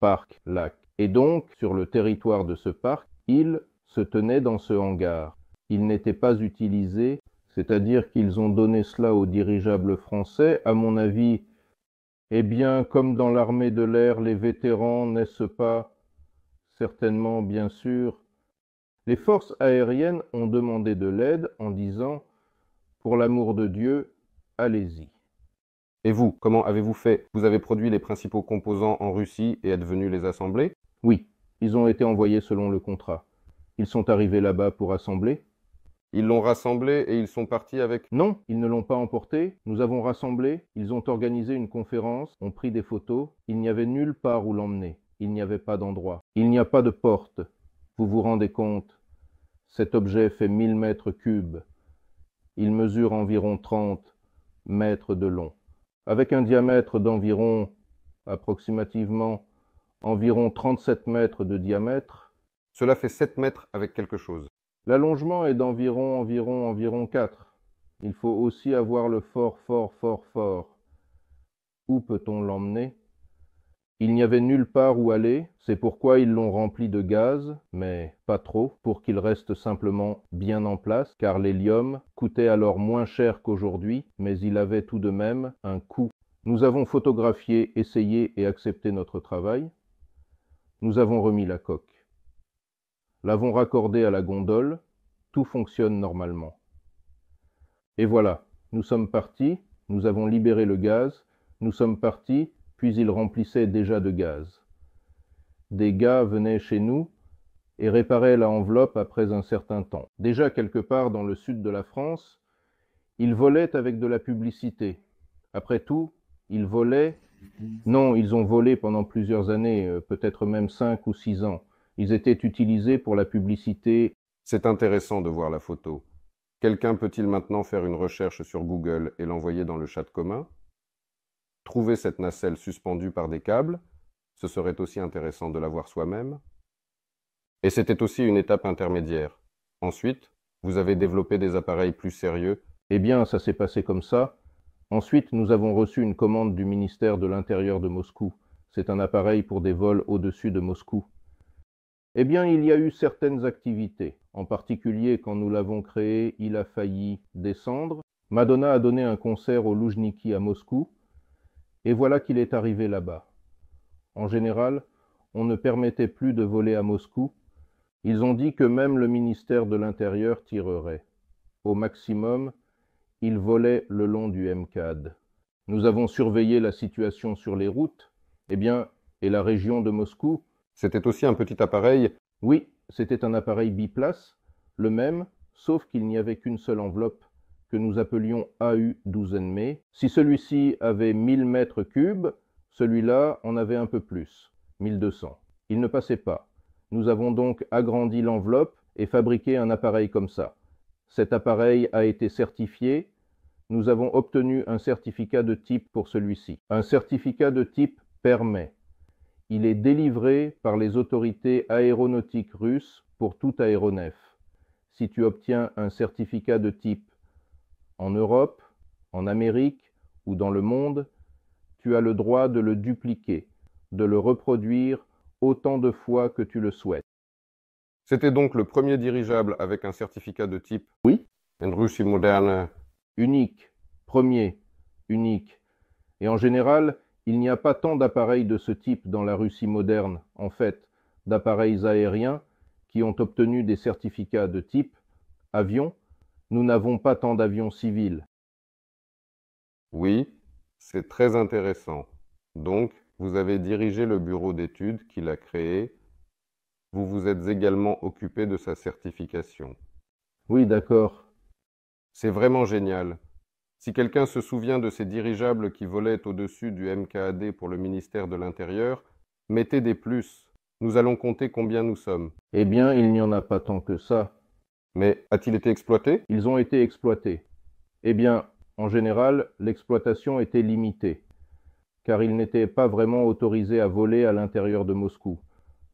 Parc, lac. Et donc, sur le territoire de ce parc, ils se tenaient dans ce hangar. Il n'étaient pas utilisé, c'est-à-dire qu'ils ont donné cela aux dirigeables français, à mon avis. Eh bien, comme dans l'armée de l'air, les vétérans, n'est-ce pas, certainement, bien sûr. Les forces aériennes ont demandé de l'aide en disant Pour l'amour de Dieu, allez-y. Et vous, comment avez-vous fait Vous avez produit les principaux composants en Russie et êtes venu les assembler Oui, ils ont été envoyés selon le contrat. Ils sont arrivés là-bas pour assembler Ils l'ont rassemblé et ils sont partis avec Non, ils ne l'ont pas emporté. Nous avons rassemblé, ils ont organisé une conférence, ont pris des photos. Il n'y avait nulle part où l'emmener. Il n'y avait pas d'endroit. Il n'y a pas de porte. Vous vous rendez compte Cet objet fait mille mètres cubes. Il mesure environ trente mètres de long, avec un diamètre d'environ, approximativement, environ 37 mètres de diamètre. Cela fait 7 mètres avec quelque chose. L'allongement est d'environ, environ, environ 4. Il faut aussi avoir le fort, fort, fort, fort. Où peut-on l'emmener il n'y avait nulle part où aller, c'est pourquoi ils l'ont rempli de gaz, mais pas trop, pour qu'il reste simplement bien en place, car l'hélium coûtait alors moins cher qu'aujourd'hui, mais il avait tout de même un coût. Nous avons photographié, essayé et accepté notre travail. Nous avons remis la coque. L'avons raccordée à la gondole. Tout fonctionne normalement. Et voilà, nous sommes partis, nous avons libéré le gaz, nous sommes partis, puis ils remplissaient déjà de gaz. Des gars venaient chez nous et réparaient la enveloppe après un certain temps. Déjà quelque part dans le sud de la France, ils volaient avec de la publicité. Après tout, ils volaient. Non, ils ont volé pendant plusieurs années, euh, peut-être même cinq ou six ans. Ils étaient utilisés pour la publicité. C'est intéressant de voir la photo. Quelqu'un peut-il maintenant faire une recherche sur Google et l'envoyer dans le chat commun Trouver cette nacelle suspendue par des câbles, ce serait aussi intéressant de la voir soi-même. Et c'était aussi une étape intermédiaire. Ensuite, vous avez développé des appareils plus sérieux. Eh bien, ça s'est passé comme ça. Ensuite, nous avons reçu une commande du ministère de l'Intérieur de Moscou. C'est un appareil pour des vols au-dessus de Moscou. Eh bien, il y a eu certaines activités. En particulier, quand nous l'avons créé, il a failli descendre. Madonna a donné un concert au Loujniki à Moscou. Et voilà qu'il est arrivé là-bas. En général, on ne permettait plus de voler à Moscou. Ils ont dit que même le ministère de l'Intérieur tirerait. Au maximum, il volait le long du MCAD. Nous avons surveillé la situation sur les routes. Eh bien, et la région de Moscou C'était aussi un petit appareil Oui, c'était un appareil biplace, le même, sauf qu'il n'y avait qu'une seule enveloppe que nous appelions AU 12 mai. Si celui-ci avait 1000 mètres cubes, celui-là en avait un peu plus, 1200. Il ne passait pas. Nous avons donc agrandi l'enveloppe et fabriqué un appareil comme ça. Cet appareil a été certifié. Nous avons obtenu un certificat de type pour celui-ci. Un certificat de type permet. Il est délivré par les autorités aéronautiques russes pour tout aéronef. Si tu obtiens un certificat de type en Europe, en Amérique ou dans le monde, tu as le droit de le dupliquer, de le reproduire autant de fois que tu le souhaites. C'était donc le premier dirigeable avec un certificat de type Oui. Une Russie moderne. Unique, premier, unique. Et en général, il n'y a pas tant d'appareils de ce type dans la Russie moderne, en fait, d'appareils aériens qui ont obtenu des certificats de type avion nous n'avons pas tant d'avions civils. Oui, c'est très intéressant. Donc, vous avez dirigé le bureau d'études qu'il a créé. Vous vous êtes également occupé de sa certification. Oui, d'accord. C'est vraiment génial. Si quelqu'un se souvient de ces dirigeables qui volaient au-dessus du MKAD pour le ministère de l'Intérieur, mettez des plus. Nous allons compter combien nous sommes. Eh bien, il n'y en a pas tant que ça. Mais a-t-il été exploité Ils ont été exploités. Eh bien, en général, l'exploitation était limitée, car ils n'étaient pas vraiment autorisés à voler à l'intérieur de Moscou.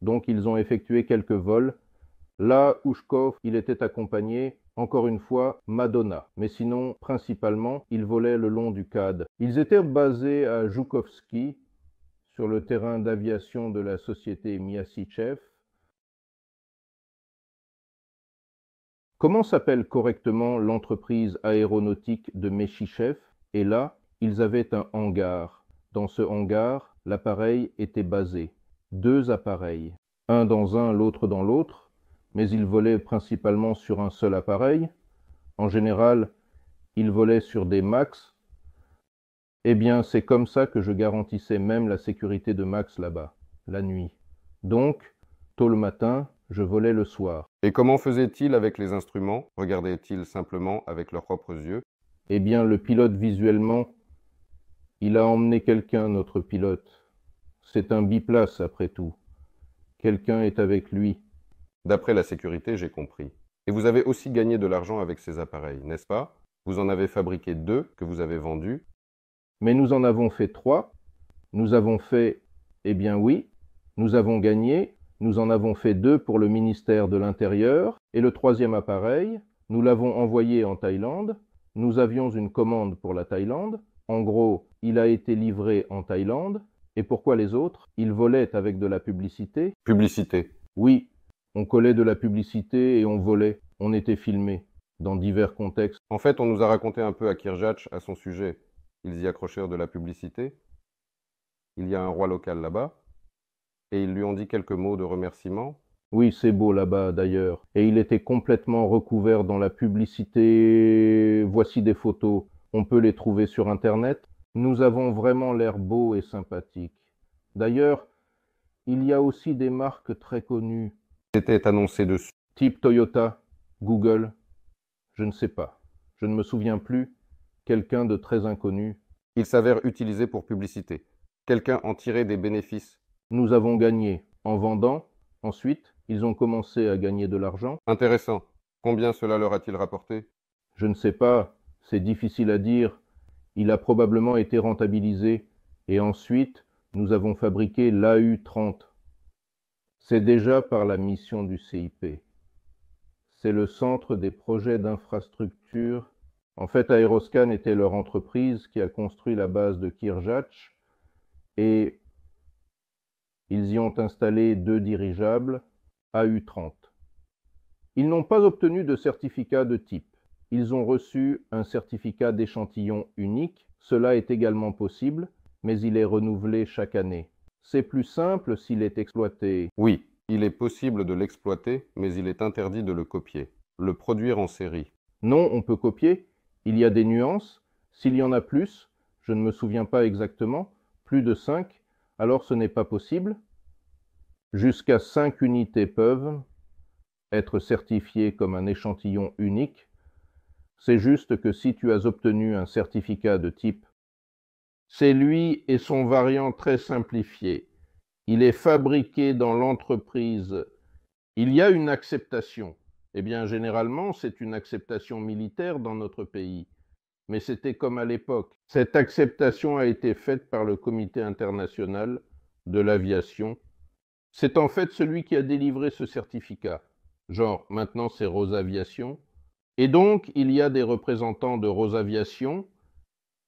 Donc ils ont effectué quelques vols. Là, Ushkov, il était accompagné, encore une fois, Madonna. Mais sinon, principalement, ils volaient le long du CAD. Ils étaient basés à Zhukovsky, sur le terrain d'aviation de la société Miasichev, Comment s'appelle correctement l'entreprise aéronautique de Méchichef Et là, ils avaient un hangar. Dans ce hangar, l'appareil était basé. Deux appareils, un dans un, l'autre dans l'autre, mais ils volaient principalement sur un seul appareil. En général, ils volaient sur des Max. Eh bien, c'est comme ça que je garantissais même la sécurité de Max là-bas, la nuit. Donc, tôt le matin, je volais le soir. Et comment faisait-il avec les instruments Regardait-il simplement avec leurs propres yeux Eh bien, le pilote visuellement, il a emmené quelqu'un, notre pilote. C'est un biplace après tout. Quelqu'un est avec lui. D'après la sécurité, j'ai compris. Et vous avez aussi gagné de l'argent avec ces appareils, n'est-ce pas Vous en avez fabriqué deux que vous avez vendus. Mais nous en avons fait trois. Nous avons fait, eh bien oui, nous avons gagné nous en avons fait deux pour le ministère de l'Intérieur et le troisième appareil, nous l'avons envoyé en Thaïlande. Nous avions une commande pour la Thaïlande. En gros, il a été livré en Thaïlande. Et pourquoi les autres Ils volaient avec de la publicité. Publicité Oui. On collait de la publicité et on volait. On était filmé dans divers contextes. En fait, on nous a raconté un peu à Kirjach à son sujet. Ils y accrochèrent de la publicité. Il y a un roi local là-bas et ils lui ont dit quelques mots de remerciement. Oui, c'est beau là-bas d'ailleurs. Et il était complètement recouvert dans la publicité. Voici des photos. On peut les trouver sur Internet. Nous avons vraiment l'air beau et sympathique. D'ailleurs, il y a aussi des marques très connues. C'était annoncé dessus. Type Toyota, Google, je ne sais pas. Je ne me souviens plus. Quelqu'un de très inconnu. Il s'avère utilisé pour publicité. Quelqu'un en tirait des bénéfices. Nous avons gagné en vendant. Ensuite, ils ont commencé à gagner de l'argent. Intéressant. Combien cela leur a-t-il rapporté Je ne sais pas. C'est difficile à dire. Il a probablement été rentabilisé. Et ensuite, nous avons fabriqué l'AU-30. C'est déjà par la mission du CIP. C'est le centre des projets d'infrastructure. En fait, Aeroscan était leur entreprise qui a construit la base de Kirjatch et ils y ont installé deux dirigeables AU-30. Ils n'ont pas obtenu de certificat de type. Ils ont reçu un certificat d'échantillon unique. Cela est également possible, mais il est renouvelé chaque année. C'est plus simple s'il est exploité. Oui, il est possible de l'exploiter, mais il est interdit de le copier, le produire en série. Non, on peut copier. Il y a des nuances. S'il y en a plus, je ne me souviens pas exactement, plus de 5, alors ce n'est pas possible. Jusqu'à cinq unités peuvent être certifiées comme un échantillon unique. C'est juste que si tu as obtenu un certificat de type, c'est lui et son variant très simplifié. Il est fabriqué dans l'entreprise. Il y a une acceptation. Eh bien, généralement, c'est une acceptation militaire dans notre pays mais c'était comme à l'époque. Cette acceptation a été faite par le Comité international de l'aviation. C'est en fait celui qui a délivré ce certificat. Genre, maintenant c'est Rosaviation. Et donc, il y a des représentants de Rosaviation,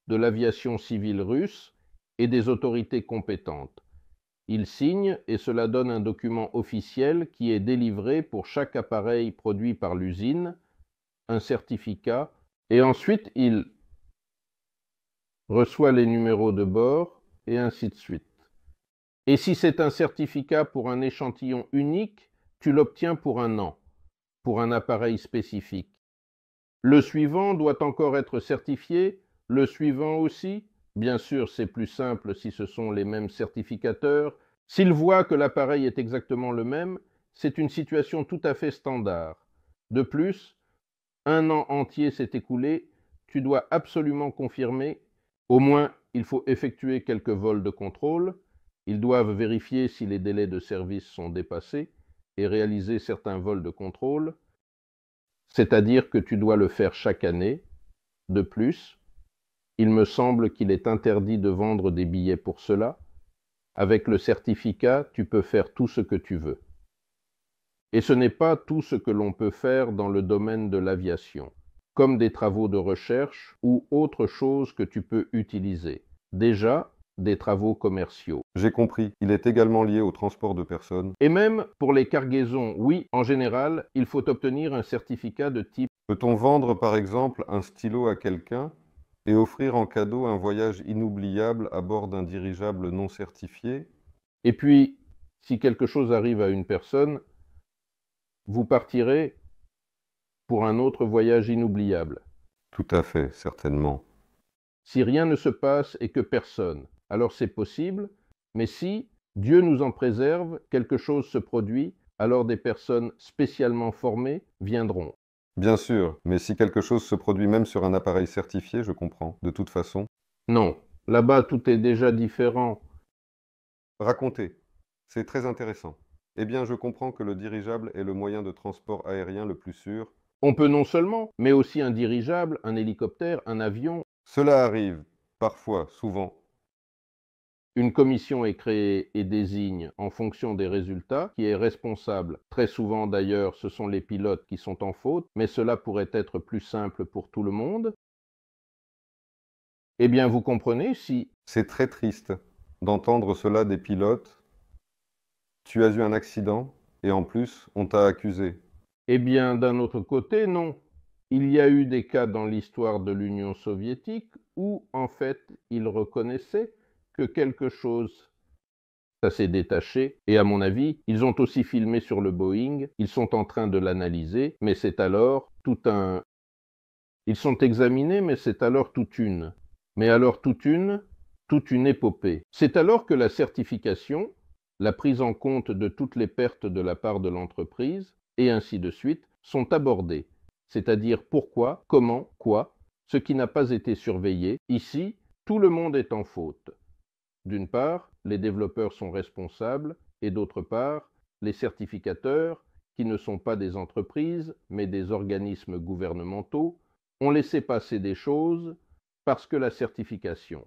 de l'aviation civile russe et des autorités compétentes. Ils signent et cela donne un document officiel qui est délivré pour chaque appareil produit par l'usine, un certificat et ensuite, il reçoit les numéros de bord et ainsi de suite. Et si c'est un certificat pour un échantillon unique, tu l'obtiens pour un an, pour un appareil spécifique. Le suivant doit encore être certifié, le suivant aussi. Bien sûr, c'est plus simple si ce sont les mêmes certificateurs. S'il voit que l'appareil est exactement le même, c'est une situation tout à fait standard. De plus, un an entier s'est écoulé, tu dois absolument confirmer, au moins il faut effectuer quelques vols de contrôle, ils doivent vérifier si les délais de service sont dépassés et réaliser certains vols de contrôle, c'est-à-dire que tu dois le faire chaque année. De plus, il me semble qu'il est interdit de vendre des billets pour cela. Avec le certificat, tu peux faire tout ce que tu veux. Et ce n'est pas tout ce que l'on peut faire dans le domaine de l'aviation, comme des travaux de recherche ou autre chose que tu peux utiliser. Déjà, des travaux commerciaux. J'ai compris, il est également lié au transport de personnes. Et même pour les cargaisons, oui, en général, il faut obtenir un certificat de type. Peut-on vendre par exemple un stylo à quelqu'un et offrir en cadeau un voyage inoubliable à bord d'un dirigeable non certifié Et puis, si quelque chose arrive à une personne, vous partirez pour un autre voyage inoubliable. Tout à fait, certainement. Si rien ne se passe et que personne, alors c'est possible, mais si, Dieu nous en préserve, quelque chose se produit, alors des personnes spécialement formées viendront. Bien sûr, mais si quelque chose se produit même sur un appareil certifié, je comprends, de toute façon. Non, là-bas tout est déjà différent. Racontez, c'est très intéressant. Eh bien, je comprends que le dirigeable est le moyen de transport aérien le plus sûr. On peut non seulement, mais aussi un dirigeable, un hélicoptère, un avion. Cela arrive, parfois, souvent. Une commission est créée et désigne, en fonction des résultats, qui est responsable. Très souvent d'ailleurs, ce sont les pilotes qui sont en faute, mais cela pourrait être plus simple pour tout le monde. Eh bien, vous comprenez si... C'est très triste d'entendre cela des pilotes tu as eu un accident et en plus, on t'a accusé. Eh bien, d'un autre côté, non. Il y a eu des cas dans l'histoire de l'Union soviétique où, en fait, ils reconnaissaient que quelque chose ça s'est détaché, et à mon avis, ils ont aussi filmé sur le Boeing, ils sont en train de l'analyser, mais c'est alors tout un... Ils sont examinés, mais c'est alors toute une. Mais alors toute une, toute une épopée. C'est alors que la certification, la prise en compte de toutes les pertes de la part de l'entreprise, et ainsi de suite, sont abordées, c'est-à-dire pourquoi, comment, quoi, ce qui n'a pas été surveillé. Ici, tout le monde est en faute. D'une part, les développeurs sont responsables, et d'autre part, les certificateurs, qui ne sont pas des entreprises, mais des organismes gouvernementaux, ont laissé passer des choses parce que la certification.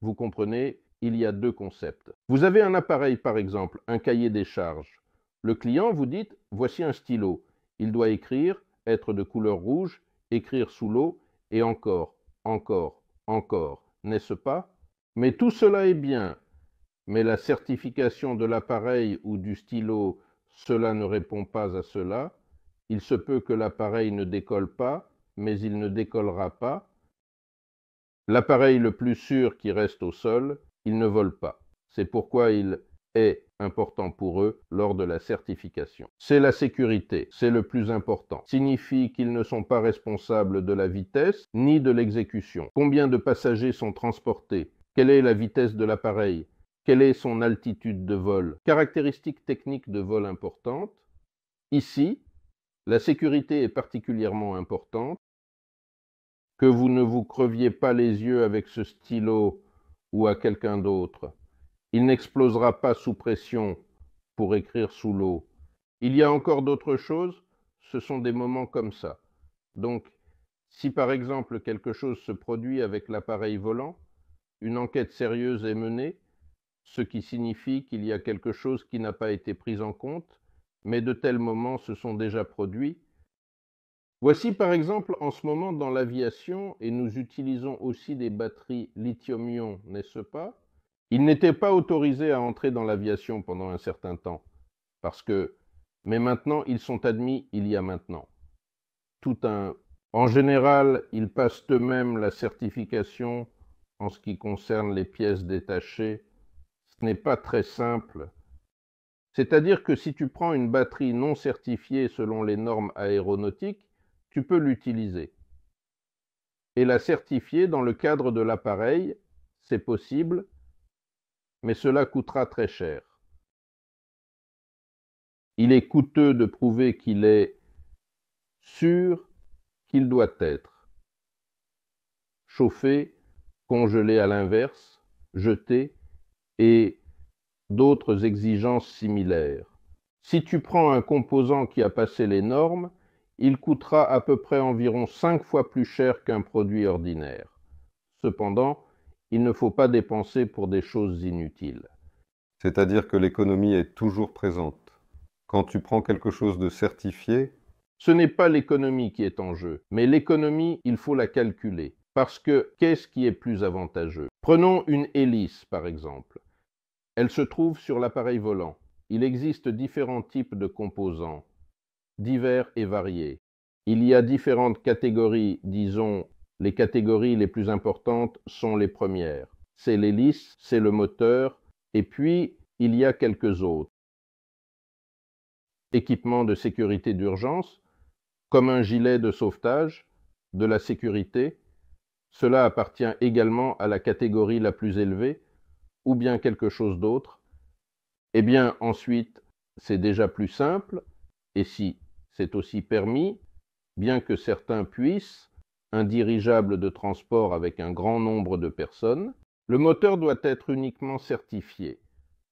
Vous comprenez il y a deux concepts. Vous avez un appareil, par exemple, un cahier des charges. Le client vous dites, Voici un stylo. Il doit écrire, être de couleur rouge, écrire sous l'eau, et encore, encore, encore, n'est-ce pas Mais tout cela est bien. Mais la certification de l'appareil ou du stylo, cela ne répond pas à cela. Il se peut que l'appareil ne décolle pas, mais il ne décollera pas. L'appareil le plus sûr qui reste au sol, ils ne volent pas. C'est pourquoi il est important pour eux lors de la certification. C'est la sécurité, c'est le plus important. Signifie qu'ils ne sont pas responsables de la vitesse ni de l'exécution. Combien de passagers sont transportés Quelle est la vitesse de l'appareil Quelle est son altitude de vol Caractéristiques techniques de vol importantes. Ici, la sécurité est particulièrement importante. Que vous ne vous creviez pas les yeux avec ce stylo ou à quelqu'un d'autre. Il n'explosera pas sous pression pour écrire sous l'eau. Il y a encore d'autres choses, ce sont des moments comme ça. Donc, si par exemple quelque chose se produit avec l'appareil volant, une enquête sérieuse est menée, ce qui signifie qu'il y a quelque chose qui n'a pas été pris en compte, mais de tels moments se sont déjà produits Voici par exemple en ce moment dans l'aviation, et nous utilisons aussi des batteries lithium-ion, n'est-ce pas Ils n'étaient pas autorisés à entrer dans l'aviation pendant un certain temps, parce que, mais maintenant ils sont admis il y a maintenant. Tout un... En général, ils passent eux-mêmes la certification en ce qui concerne les pièces détachées. Ce n'est pas très simple. C'est-à-dire que si tu prends une batterie non certifiée selon les normes aéronautiques, tu peux l'utiliser et la certifier dans le cadre de l'appareil, c'est possible, mais cela coûtera très cher. Il est coûteux de prouver qu'il est sûr qu'il doit être. Chauffé, congelé à l'inverse, jeté et d'autres exigences similaires. Si tu prends un composant qui a passé les normes, il coûtera à peu près environ 5 fois plus cher qu'un produit ordinaire. Cependant, il ne faut pas dépenser pour des choses inutiles. C'est-à-dire que l'économie est toujours présente. Quand tu prends quelque chose de certifié, ce n'est pas l'économie qui est en jeu, mais l'économie, il faut la calculer. Parce que qu'est-ce qui est plus avantageux Prenons une hélice, par exemple. Elle se trouve sur l'appareil volant. Il existe différents types de composants divers et variés. Il y a différentes catégories, disons, les catégories les plus importantes sont les premières. C'est l'hélice, c'est le moteur, et puis il y a quelques autres. Équipement de sécurité d'urgence, comme un gilet de sauvetage, de la sécurité, cela appartient également à la catégorie la plus élevée, ou bien quelque chose d'autre. Eh bien, ensuite, c'est déjà plus simple, et si c'est aussi permis, bien que certains puissent, un dirigeable de transport avec un grand nombre de personnes, le moteur doit être uniquement certifié,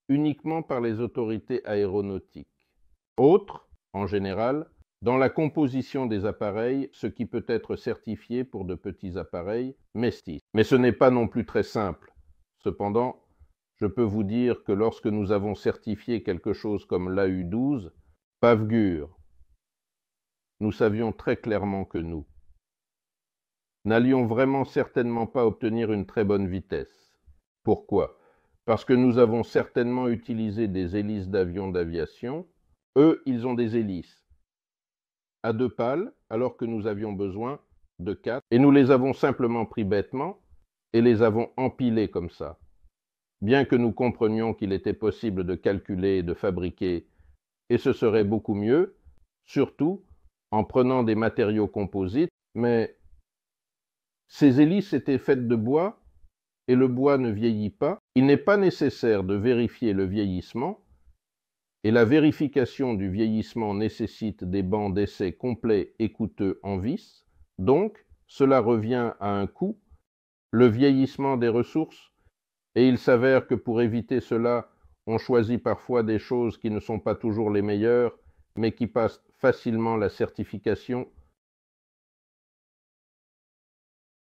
uniquement par les autorités aéronautiques. Autre, en général, dans la composition des appareils, ce qui peut être certifié pour de petits appareils mestis. Mais ce n'est pas non plus très simple. Cependant, je peux vous dire que lorsque nous avons certifié quelque chose comme l'AU-12, Pavgur, nous savions très clairement que nous n'allions vraiment certainement pas obtenir une très bonne vitesse. Pourquoi Parce que nous avons certainement utilisé des hélices d'avions d'aviation. Eux, ils ont des hélices à deux pales, alors que nous avions besoin de quatre, et nous les avons simplement pris bêtement et les avons empilés comme ça. Bien que nous comprenions qu'il était possible de calculer et de fabriquer, et ce serait beaucoup mieux, surtout en prenant des matériaux composites, mais ces hélices étaient faites de bois et le bois ne vieillit pas, il n'est pas nécessaire de vérifier le vieillissement, et la vérification du vieillissement nécessite des bancs d'essai complets et coûteux en vis, donc cela revient à un coût, le vieillissement des ressources, et il s'avère que pour éviter cela, on choisit parfois des choses qui ne sont pas toujours les meilleures, mais qui passent facilement la certification.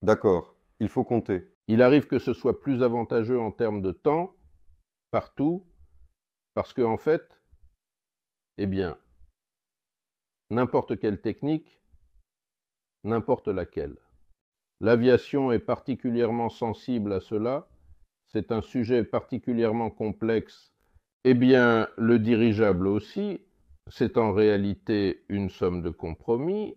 D'accord, il faut compter. Il arrive que ce soit plus avantageux en termes de temps, partout, parce que en fait, eh bien, n'importe quelle technique, n'importe laquelle. L'aviation est particulièrement sensible à cela, c'est un sujet particulièrement complexe. Eh bien, le dirigeable aussi, c'est en réalité une somme de compromis.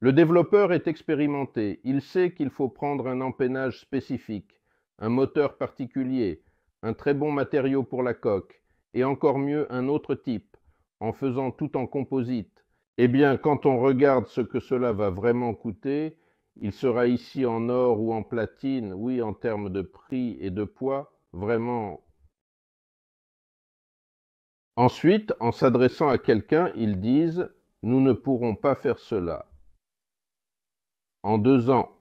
Le développeur est expérimenté, il sait qu'il faut prendre un empennage spécifique, un moteur particulier, un très bon matériau pour la coque, et encore mieux un autre type, en faisant tout en composite. Eh bien, quand on regarde ce que cela va vraiment coûter, il sera ici en or ou en platine, oui, en termes de prix et de poids, vraiment Ensuite, en s'adressant à quelqu'un, ils disent ⁇ Nous ne pourrons pas faire cela. En deux ans,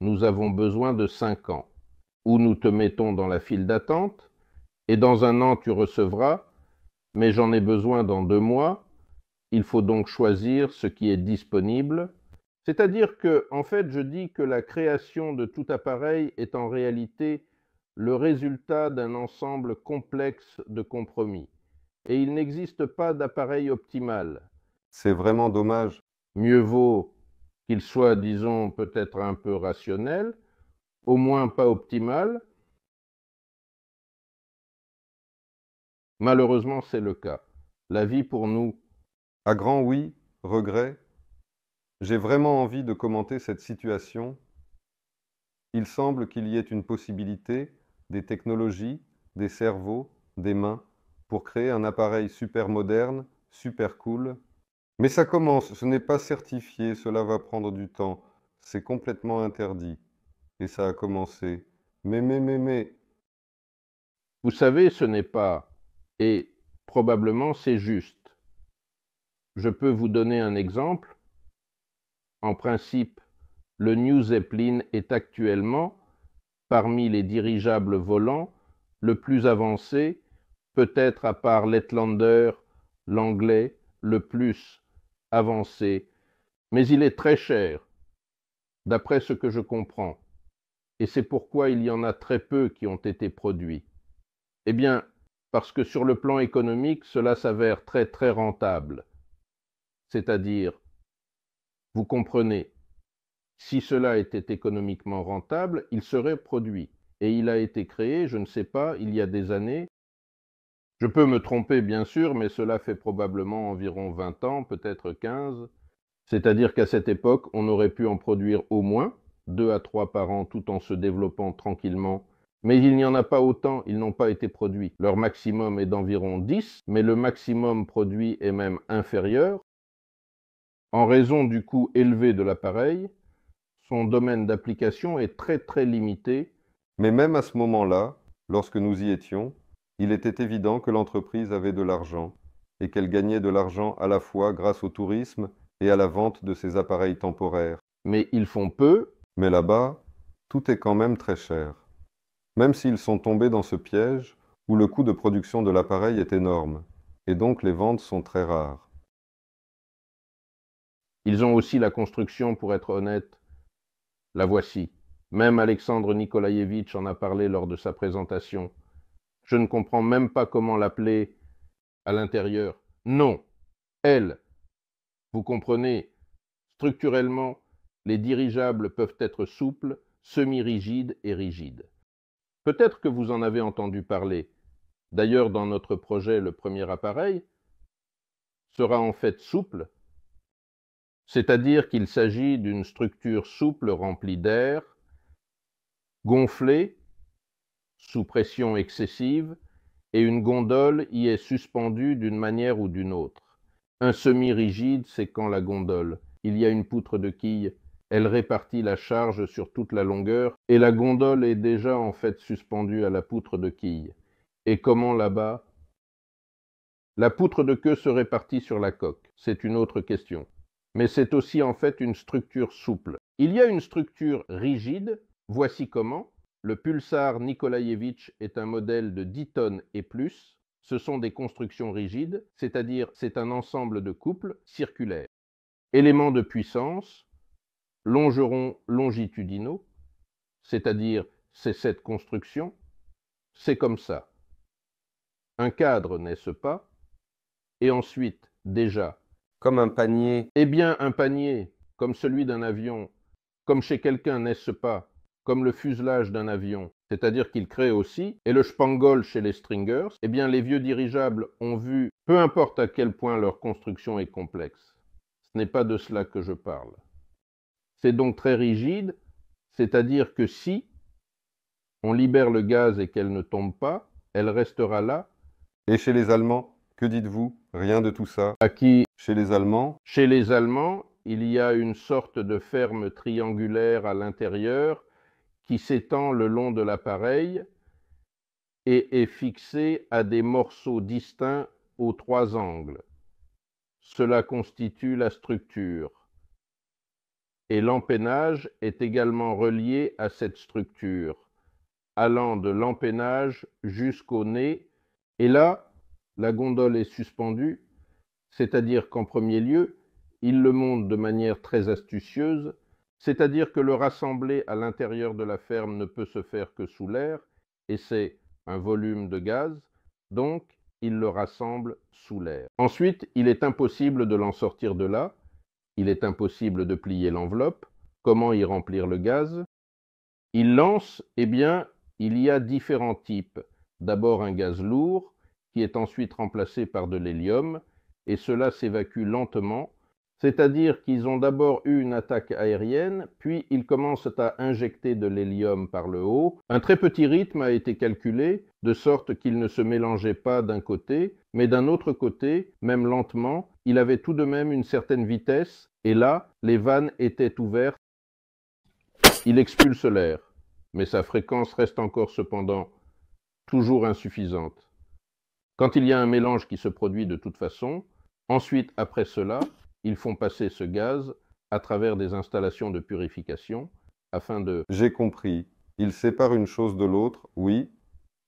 nous avons besoin de cinq ans, ou nous te mettons dans la file d'attente, et dans un an tu recevras, mais j'en ai besoin dans deux mois, il faut donc choisir ce qui est disponible. C'est-à-dire que, en fait, je dis que la création de tout appareil est en réalité le résultat d'un ensemble complexe de compromis et il n'existe pas d'appareil optimal. C'est vraiment dommage. Mieux vaut qu'il soit, disons, peut-être un peu rationnel, au moins pas optimal. Malheureusement, c'est le cas. La vie pour nous. À grand oui, regret, j'ai vraiment envie de commenter cette situation. Il semble qu'il y ait une possibilité des technologies, des cerveaux, des mains pour créer un appareil super moderne, super cool. Mais ça commence, ce n'est pas certifié, cela va prendre du temps, c'est complètement interdit. Et ça a commencé. Mais, mais, mais, mais. Vous savez, ce n'est pas, et probablement c'est juste. Je peux vous donner un exemple. En principe, le New Zeppelin est actuellement, parmi les dirigeables volants, le plus avancé peut-être à part l'Etlander, l'anglais, le plus avancé, mais il est très cher, d'après ce que je comprends, et c'est pourquoi il y en a très peu qui ont été produits. Eh bien, parce que sur le plan économique, cela s'avère très très rentable. C'est-à-dire, vous comprenez, si cela était économiquement rentable, il serait produit. Et il a été créé, je ne sais pas, il y a des années, je peux me tromper, bien sûr, mais cela fait probablement environ 20 ans, peut-être 15. C'est-à-dire qu'à cette époque, on aurait pu en produire au moins 2 à 3 par an tout en se développant tranquillement. Mais il n'y en a pas autant, ils n'ont pas été produits. Leur maximum est d'environ 10, mais le maximum produit est même inférieur. En raison du coût élevé de l'appareil, son domaine d'application est très très limité. Mais même à ce moment-là, lorsque nous y étions, il était évident que l'entreprise avait de l'argent, et qu'elle gagnait de l'argent à la fois grâce au tourisme et à la vente de ses appareils temporaires. Mais ils font peu. Mais là-bas, tout est quand même très cher. Même s'ils sont tombés dans ce piège, où le coût de production de l'appareil est énorme, et donc les ventes sont très rares. Ils ont aussi la construction, pour être honnête. La voici. Même Alexandre Nikolaïevitch en a parlé lors de sa présentation je ne comprends même pas comment l'appeler à l'intérieur. Non, elle, vous comprenez, structurellement, les dirigeables peuvent être souples, semi-rigides et rigides. Peut-être que vous en avez entendu parler. D'ailleurs, dans notre projet, le premier appareil sera en fait souple, c'est-à-dire qu'il s'agit d'une structure souple remplie d'air, gonflée sous pression excessive, et une gondole y est suspendue d'une manière ou d'une autre. Un semi-rigide, c'est quand la gondole. Il y a une poutre de quille. Elle répartit la charge sur toute la longueur, et la gondole est déjà en fait suspendue à la poutre de quille. Et comment là-bas La poutre de queue se répartit sur la coque, c'est une autre question. Mais c'est aussi en fait une structure souple. Il y a une structure rigide, voici comment, le Pulsar Nikolaevich est un modèle de 10 tonnes et plus. Ce sont des constructions rigides, c'est-à-dire c'est un ensemble de couples circulaires. Éléments de puissance, longerons longitudinaux, c'est-à-dire c'est cette construction, c'est comme ça. Un cadre, n'est-ce pas Et ensuite, déjà. Comme un panier. Eh bien, un panier, comme celui d'un avion, comme chez quelqu'un, n'est-ce pas comme le fuselage d'un avion, c'est-à-dire qu'il crée aussi, et le Spangol chez les Stringers, eh bien les vieux dirigeables ont vu, peu importe à quel point leur construction est complexe. Ce n'est pas de cela que je parle. C'est donc très rigide, c'est-à-dire que si on libère le gaz et qu'elle ne tombe pas, elle restera là. Et chez les Allemands, que dites-vous Rien de tout ça. À qui Chez les Allemands Chez les Allemands, il y a une sorte de ferme triangulaire à l'intérieur qui s'étend le long de l'appareil et est fixé à des morceaux distincts aux trois angles. Cela constitue la structure. Et l'empennage est également relié à cette structure, allant de l'empennage jusqu'au nez. Et là, la gondole est suspendue, c'est-à-dire qu'en premier lieu, il le monte de manière très astucieuse c'est-à-dire que le rassembler à l'intérieur de la ferme ne peut se faire que sous l'air, et c'est un volume de gaz, donc il le rassemble sous l'air. Ensuite, il est impossible de l'en sortir de là, il est impossible de plier l'enveloppe, comment y remplir le gaz Il lance, eh bien, il y a différents types. D'abord un gaz lourd, qui est ensuite remplacé par de l'hélium, et cela s'évacue lentement c'est-à-dire qu'ils ont d'abord eu une attaque aérienne, puis ils commencent à injecter de l'hélium par le haut. Un très petit rythme a été calculé, de sorte qu'il ne se mélangeait pas d'un côté, mais d'un autre côté, même lentement, il avait tout de même une certaine vitesse, et là, les vannes étaient ouvertes. Il expulse l'air, mais sa fréquence reste encore cependant toujours insuffisante. Quand il y a un mélange qui se produit de toute façon, ensuite, après cela, ils font passer ce gaz à travers des installations de purification afin de... J'ai compris. Ils séparent une chose de l'autre, oui.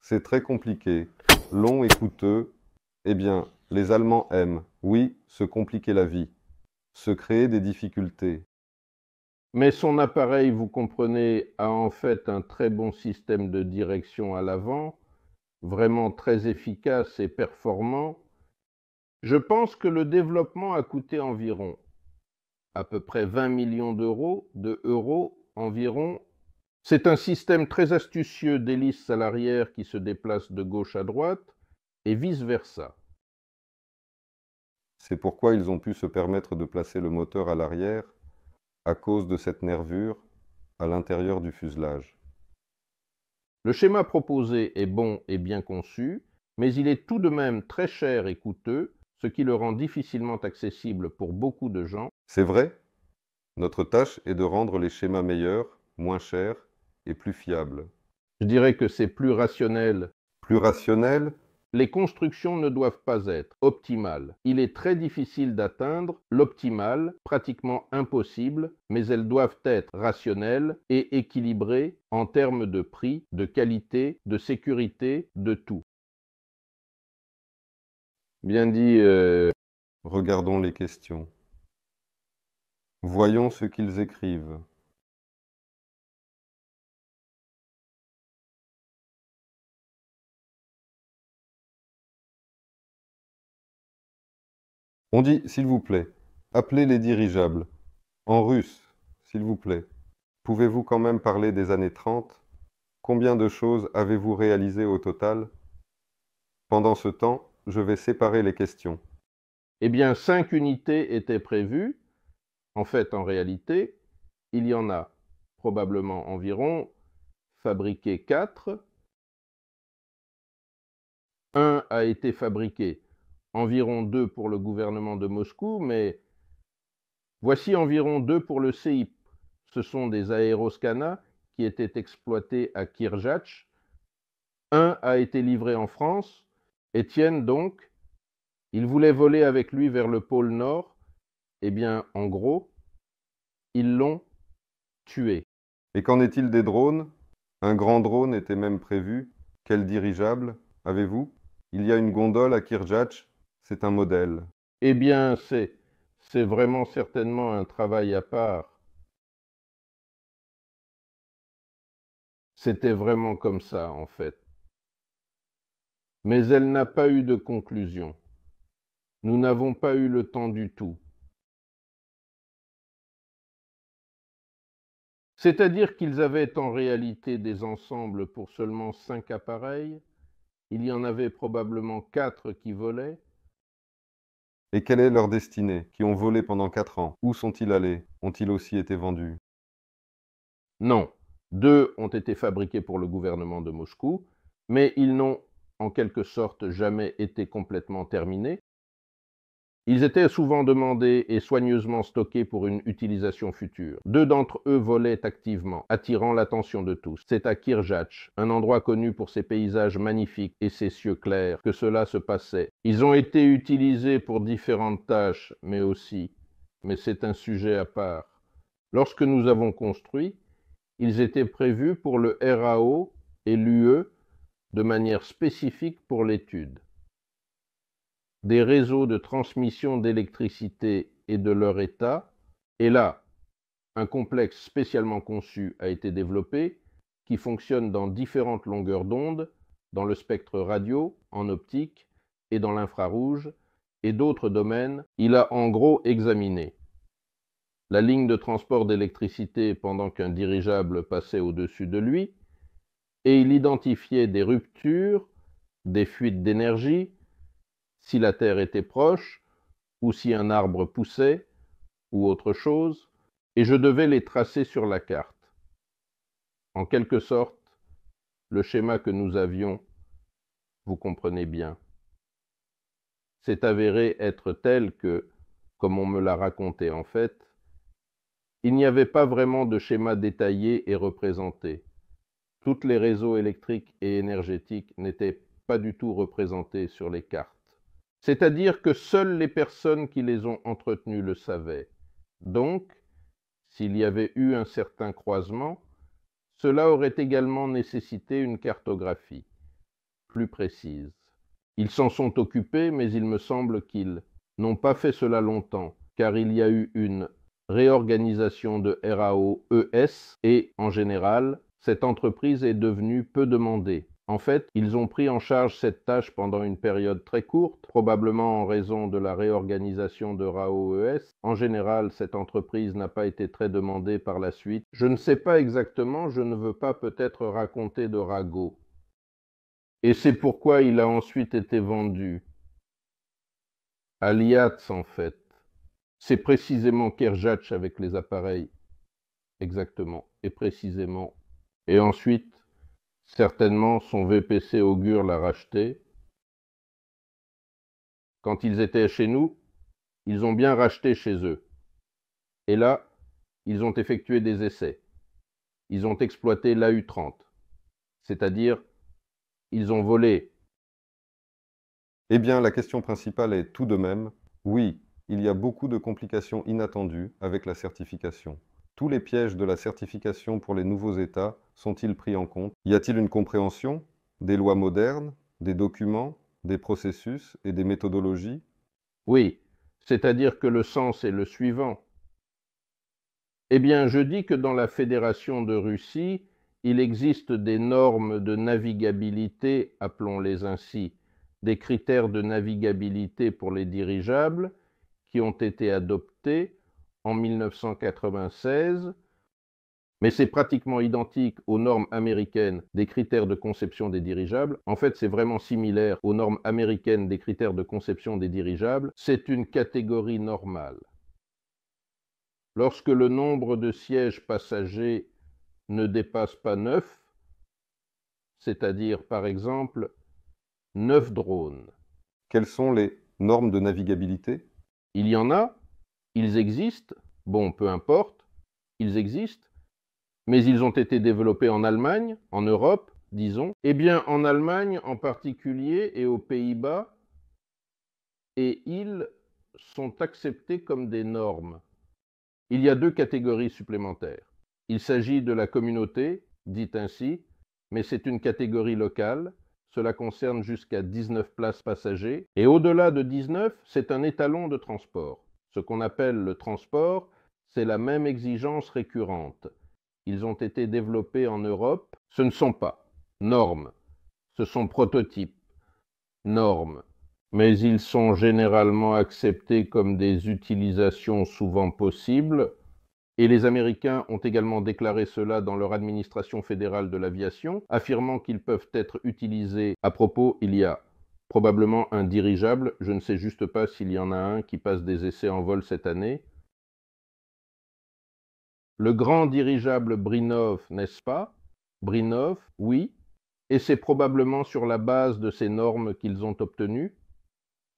C'est très compliqué, long et coûteux. Eh bien, les Allemands aiment, oui, se compliquer la vie, se créer des difficultés. Mais son appareil, vous comprenez, a en fait un très bon système de direction à l'avant, vraiment très efficace et performant, je pense que le développement a coûté environ à peu près 20 millions d'euros, de euros environ. C'est un système très astucieux d'hélices l'arrière qui se déplacent de gauche à droite et vice-versa. C'est pourquoi ils ont pu se permettre de placer le moteur à l'arrière à cause de cette nervure à l'intérieur du fuselage. Le schéma proposé est bon et bien conçu, mais il est tout de même très cher et coûteux ce qui le rend difficilement accessible pour beaucoup de gens. C'est vrai Notre tâche est de rendre les schémas meilleurs, moins chers et plus fiables. Je dirais que c'est plus rationnel. Plus rationnel les constructions ne doivent pas être optimales. Il est très difficile d'atteindre l'optimal, pratiquement impossible, mais elles doivent être rationnelles et équilibrées en termes de prix, de qualité, de sécurité, de tout. Bien dit. Euh, regardons les questions. Voyons ce qu'ils écrivent. On dit, s'il vous plaît, appelez les dirigeables. En russe, s'il vous plaît. Pouvez-vous quand même parler des années 30 Combien de choses avez-vous réalisées au total Pendant ce temps, je vais séparer les questions. Eh bien, cinq unités étaient prévues. En fait, en réalité, il y en a probablement environ fabriquées quatre. Un a été fabriqué, environ deux pour le gouvernement de Moscou, mais voici environ deux pour le CIP. Ce sont des aéroscannas qui étaient exploités à Kirjatch. Un a été livré en France, Étienne, donc, il voulait voler avec lui vers le pôle Nord. Eh bien, en gros, ils l'ont tué. Et qu'en est-il des drones Un grand drone était même prévu. Quel dirigeable Avez-vous Il y a une gondole à Kirjatch, C'est un modèle. Eh bien, c'est... C'est vraiment certainement un travail à part. C'était vraiment comme ça, en fait. Mais elle n'a pas eu de conclusion. Nous n'avons pas eu le temps du tout. C'est-à-dire qu'ils avaient en réalité des ensembles pour seulement cinq appareils, il y en avait probablement quatre qui volaient. Et quelle est leur destinée, qui ont volé pendant quatre ans Où sont-ils allés Ont-ils aussi été vendus Non. Deux ont été fabriqués pour le gouvernement de Moscou, mais ils n'ont en quelque sorte jamais été complètement terminés. Ils étaient souvent demandés et soigneusement stockés pour une utilisation future. Deux d'entre eux volaient activement, attirant l'attention de tous. C'est à Kirjatch, un endroit connu pour ses paysages magnifiques et ses cieux clairs, que cela se passait. Ils ont été utilisés pour différentes tâches, mais aussi, mais c'est un sujet à part. Lorsque nous avons construit, ils étaient prévus pour le RAO et l'UE de manière spécifique pour l'étude. Des réseaux de transmission d'électricité et de leur état, et là, un complexe spécialement conçu a été développé qui fonctionne dans différentes longueurs d'onde, dans le spectre radio, en optique et dans l'infrarouge, et d'autres domaines, il a en gros examiné la ligne de transport d'électricité pendant qu'un dirigeable passait au-dessus de lui, et il identifiait des ruptures, des fuites d'énergie, si la Terre était proche, ou si un arbre poussait, ou autre chose, et je devais les tracer sur la carte. En quelque sorte, le schéma que nous avions, vous comprenez bien, s'est avéré être tel que, comme on me l'a raconté en fait, il n'y avait pas vraiment de schéma détaillé et représenté. Toutes les réseaux électriques et énergétiques n'étaient pas du tout représentés sur les cartes. C'est-à-dire que seules les personnes qui les ont entretenues le savaient. Donc, s'il y avait eu un certain croisement, cela aurait également nécessité une cartographie plus précise. Ils s'en sont occupés, mais il me semble qu'ils n'ont pas fait cela longtemps, car il y a eu une réorganisation de RAOES et, en général, cette entreprise est devenue peu demandée. En fait, ils ont pris en charge cette tâche pendant une période très courte, probablement en raison de la réorganisation de ES. En général, cette entreprise n'a pas été très demandée par la suite. Je ne sais pas exactement, je ne veux pas peut-être raconter de Rago. Et c'est pourquoi il a ensuite été vendu. À en fait. C'est précisément Kerjatch avec les appareils. Exactement. Et précisément et ensuite, certainement son VPC Augure l'a racheté. Quand ils étaient chez nous, ils ont bien racheté chez eux. Et là, ils ont effectué des essais. Ils ont exploité l'AU-30. C'est-à-dire, ils ont volé. Eh bien, la question principale est tout de même, oui, il y a beaucoup de complications inattendues avec la certification. Tous les pièges de la certification pour les nouveaux États sont-ils pris en compte Y a-t-il une compréhension des lois modernes, des documents, des processus et des méthodologies Oui, c'est-à-dire que le sens est le suivant. Eh bien, je dis que dans la Fédération de Russie, il existe des normes de navigabilité, appelons-les ainsi, des critères de navigabilité pour les dirigeables qui ont été adoptés en 1996, mais c'est pratiquement identique aux normes américaines des critères de conception des dirigeables. En fait, c'est vraiment similaire aux normes américaines des critères de conception des dirigeables. C'est une catégorie normale. Lorsque le nombre de sièges passagers ne dépasse pas 9, c'est-à-dire par exemple 9 drones. Quelles sont les normes de navigabilité Il y en a, ils existent, bon, peu importe, ils existent, mais ils ont été développés en Allemagne, en Europe, disons. Eh bien, en Allemagne en particulier et aux Pays-Bas, et ils sont acceptés comme des normes. Il y a deux catégories supplémentaires. Il s'agit de la communauté, dite ainsi, mais c'est une catégorie locale. Cela concerne jusqu'à 19 places passagers, et au-delà de 19, c'est un étalon de transport. Ce qu'on appelle le transport, c'est la même exigence récurrente. Ils ont été développés en Europe. Ce ne sont pas normes, ce sont prototypes, normes, mais ils sont généralement acceptés comme des utilisations souvent possibles, et les Américains ont également déclaré cela dans leur administration fédérale de l'aviation, affirmant qu'ils peuvent être utilisés. À propos, il y a probablement un dirigeable. Je ne sais juste pas s'il y en a un qui passe des essais en vol cette année. Le grand dirigeable Brinov, n'est-ce pas Brinov, oui. Et c'est probablement sur la base de ces normes qu'ils ont obtenu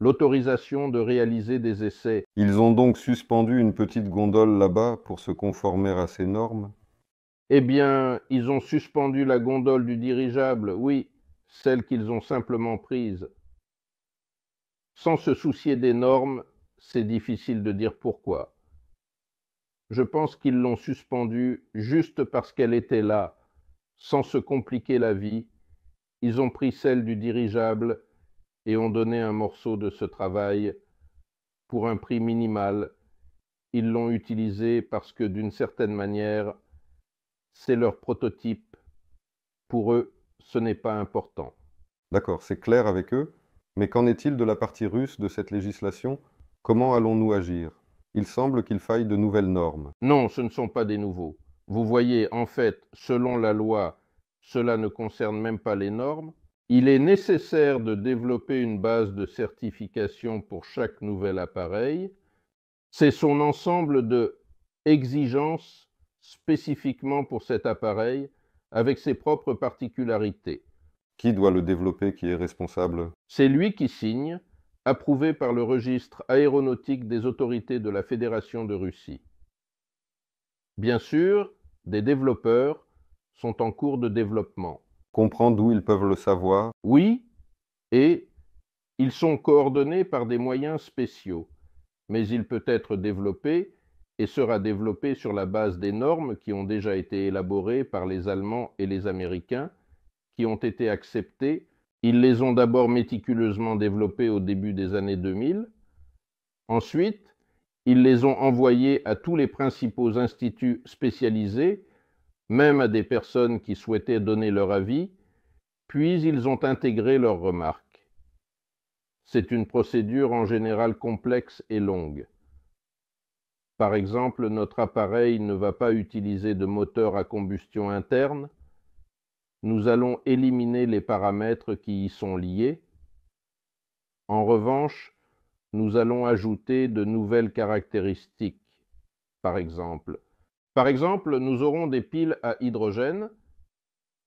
l'autorisation de réaliser des essais. Ils ont donc suspendu une petite gondole là-bas pour se conformer à ces normes Eh bien, ils ont suspendu la gondole du dirigeable, oui, celle qu'ils ont simplement prise sans se soucier des normes, c'est difficile de dire pourquoi. Je pense qu'ils l'ont suspendue juste parce qu'elle était là, sans se compliquer la vie. Ils ont pris celle du dirigeable et ont donné un morceau de ce travail pour un prix minimal. Ils l'ont utilisé parce que d'une certaine manière, c'est leur prototype. Pour eux, ce n'est pas important. D'accord, c'est clair avec eux mais qu'en est-il de la partie russe de cette législation Comment allons-nous agir Il semble qu'il faille de nouvelles normes. Non, ce ne sont pas des nouveaux. Vous voyez, en fait, selon la loi, cela ne concerne même pas les normes. Il est nécessaire de développer une base de certification pour chaque nouvel appareil. C'est son ensemble de exigences spécifiquement pour cet appareil avec ses propres particularités. Qui doit le développer Qui est responsable C'est lui qui signe, approuvé par le registre aéronautique des autorités de la Fédération de Russie. Bien sûr, des développeurs sont en cours de développement. Comprendre d'où ils peuvent le savoir Oui, et ils sont coordonnés par des moyens spéciaux, mais il peut être développé et sera développé sur la base des normes qui ont déjà été élaborées par les Allemands et les Américains qui ont été acceptés. Ils les ont d'abord méticuleusement développés au début des années 2000. Ensuite, ils les ont envoyés à tous les principaux instituts spécialisés, même à des personnes qui souhaitaient donner leur avis, puis ils ont intégré leurs remarques. C'est une procédure en général complexe et longue. Par exemple, notre appareil ne va pas utiliser de moteur à combustion interne, nous allons éliminer les paramètres qui y sont liés. En revanche, nous allons ajouter de nouvelles caractéristiques, par exemple. Par exemple, nous aurons des piles à hydrogène.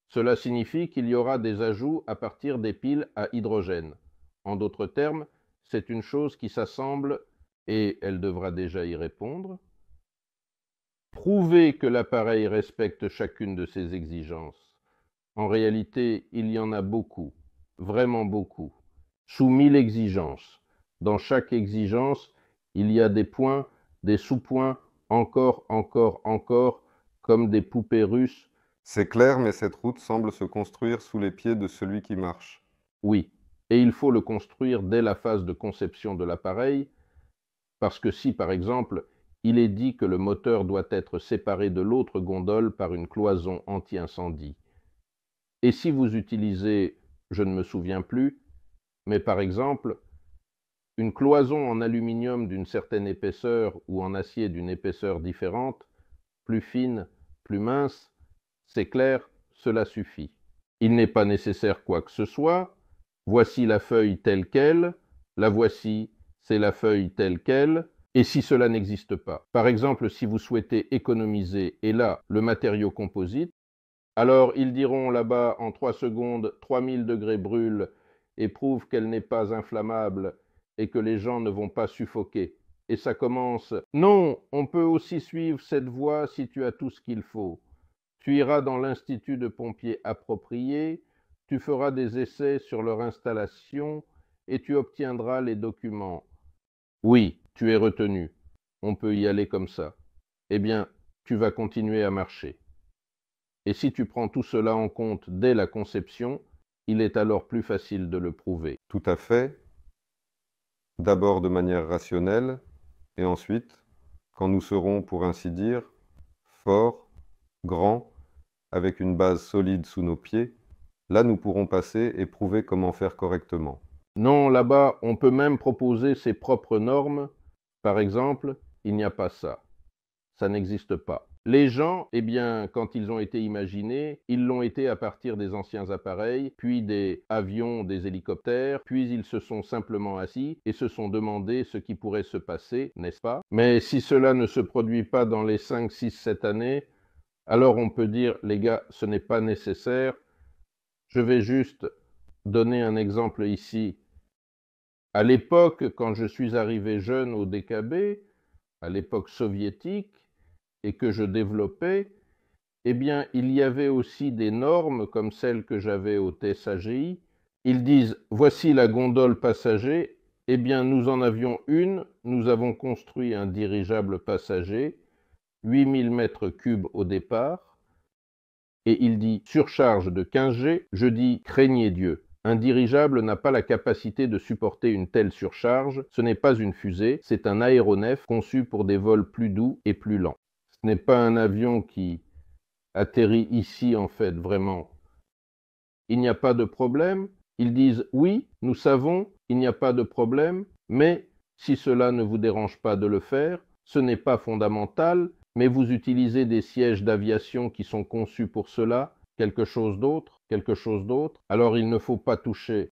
Cela signifie qu'il y aura des ajouts à partir des piles à hydrogène. En d'autres termes, c'est une chose qui s'assemble et elle devra déjà y répondre. Prouver que l'appareil respecte chacune de ces exigences. En réalité, il y en a beaucoup, vraiment beaucoup, sous mille exigences. Dans chaque exigence, il y a des points, des sous-points, encore, encore, encore, comme des poupées russes. C'est clair, mais cette route semble se construire sous les pieds de celui qui marche. Oui, et il faut le construire dès la phase de conception de l'appareil, parce que si, par exemple, il est dit que le moteur doit être séparé de l'autre gondole par une cloison anti-incendie, et si vous utilisez, je ne me souviens plus, mais par exemple, une cloison en aluminium d'une certaine épaisseur ou en acier d'une épaisseur différente, plus fine, plus mince, c'est clair, cela suffit. Il n'est pas nécessaire quoi que ce soit, voici la feuille telle qu'elle, la voici, c'est la feuille telle qu'elle, et si cela n'existe pas. Par exemple, si vous souhaitez économiser, et là, le matériau composite, alors ils diront là-bas en trois secondes, 3000 degrés brûlent et prouvent qu'elle n'est pas inflammable et que les gens ne vont pas suffoquer. Et ça commence. Non, on peut aussi suivre cette voie si tu as tout ce qu'il faut. Tu iras dans l'institut de pompiers approprié, tu feras des essais sur leur installation et tu obtiendras les documents. Oui, tu es retenu. On peut y aller comme ça. Eh bien, tu vas continuer à marcher et si tu prends tout cela en compte dès la conception, il est alors plus facile de le prouver. Tout à fait. D'abord de manière rationnelle, et ensuite, quand nous serons, pour ainsi dire, forts, grands, avec une base solide sous nos pieds, là nous pourrons passer et prouver comment faire correctement. Non, là-bas, on peut même proposer ses propres normes. Par exemple, il n'y a pas ça. Ça n'existe pas. Les gens, eh bien, quand ils ont été imaginés, ils l'ont été à partir des anciens appareils, puis des avions, des hélicoptères, puis ils se sont simplement assis et se sont demandé ce qui pourrait se passer, n'est-ce pas Mais si cela ne se produit pas dans les 5, 6, 7 années, alors on peut dire, les gars, ce n'est pas nécessaire. Je vais juste donner un exemple ici. À l'époque, quand je suis arrivé jeune au DKB, à l'époque soviétique, et que je développais, eh bien, il y avait aussi des normes comme celles que j'avais au TSAGI. Ils disent voici la gondole passager. Eh bien, nous en avions une. Nous avons construit un dirigeable passager, 8000 mètres cubes au départ. Et il dit surcharge de 15 G. Je dis craignez Dieu. Un dirigeable n'a pas la capacité de supporter une telle surcharge, ce n'est pas une fusée, c'est un aéronef conçu pour des vols plus doux et plus lents n'est pas un avion qui atterrit ici, en fait, vraiment. Il n'y a pas de problème. Ils disent oui, nous savons, il n'y a pas de problème, mais si cela ne vous dérange pas de le faire, ce n'est pas fondamental, mais vous utilisez des sièges d'aviation qui sont conçus pour cela, quelque chose d'autre, quelque chose d'autre, alors il ne faut pas toucher.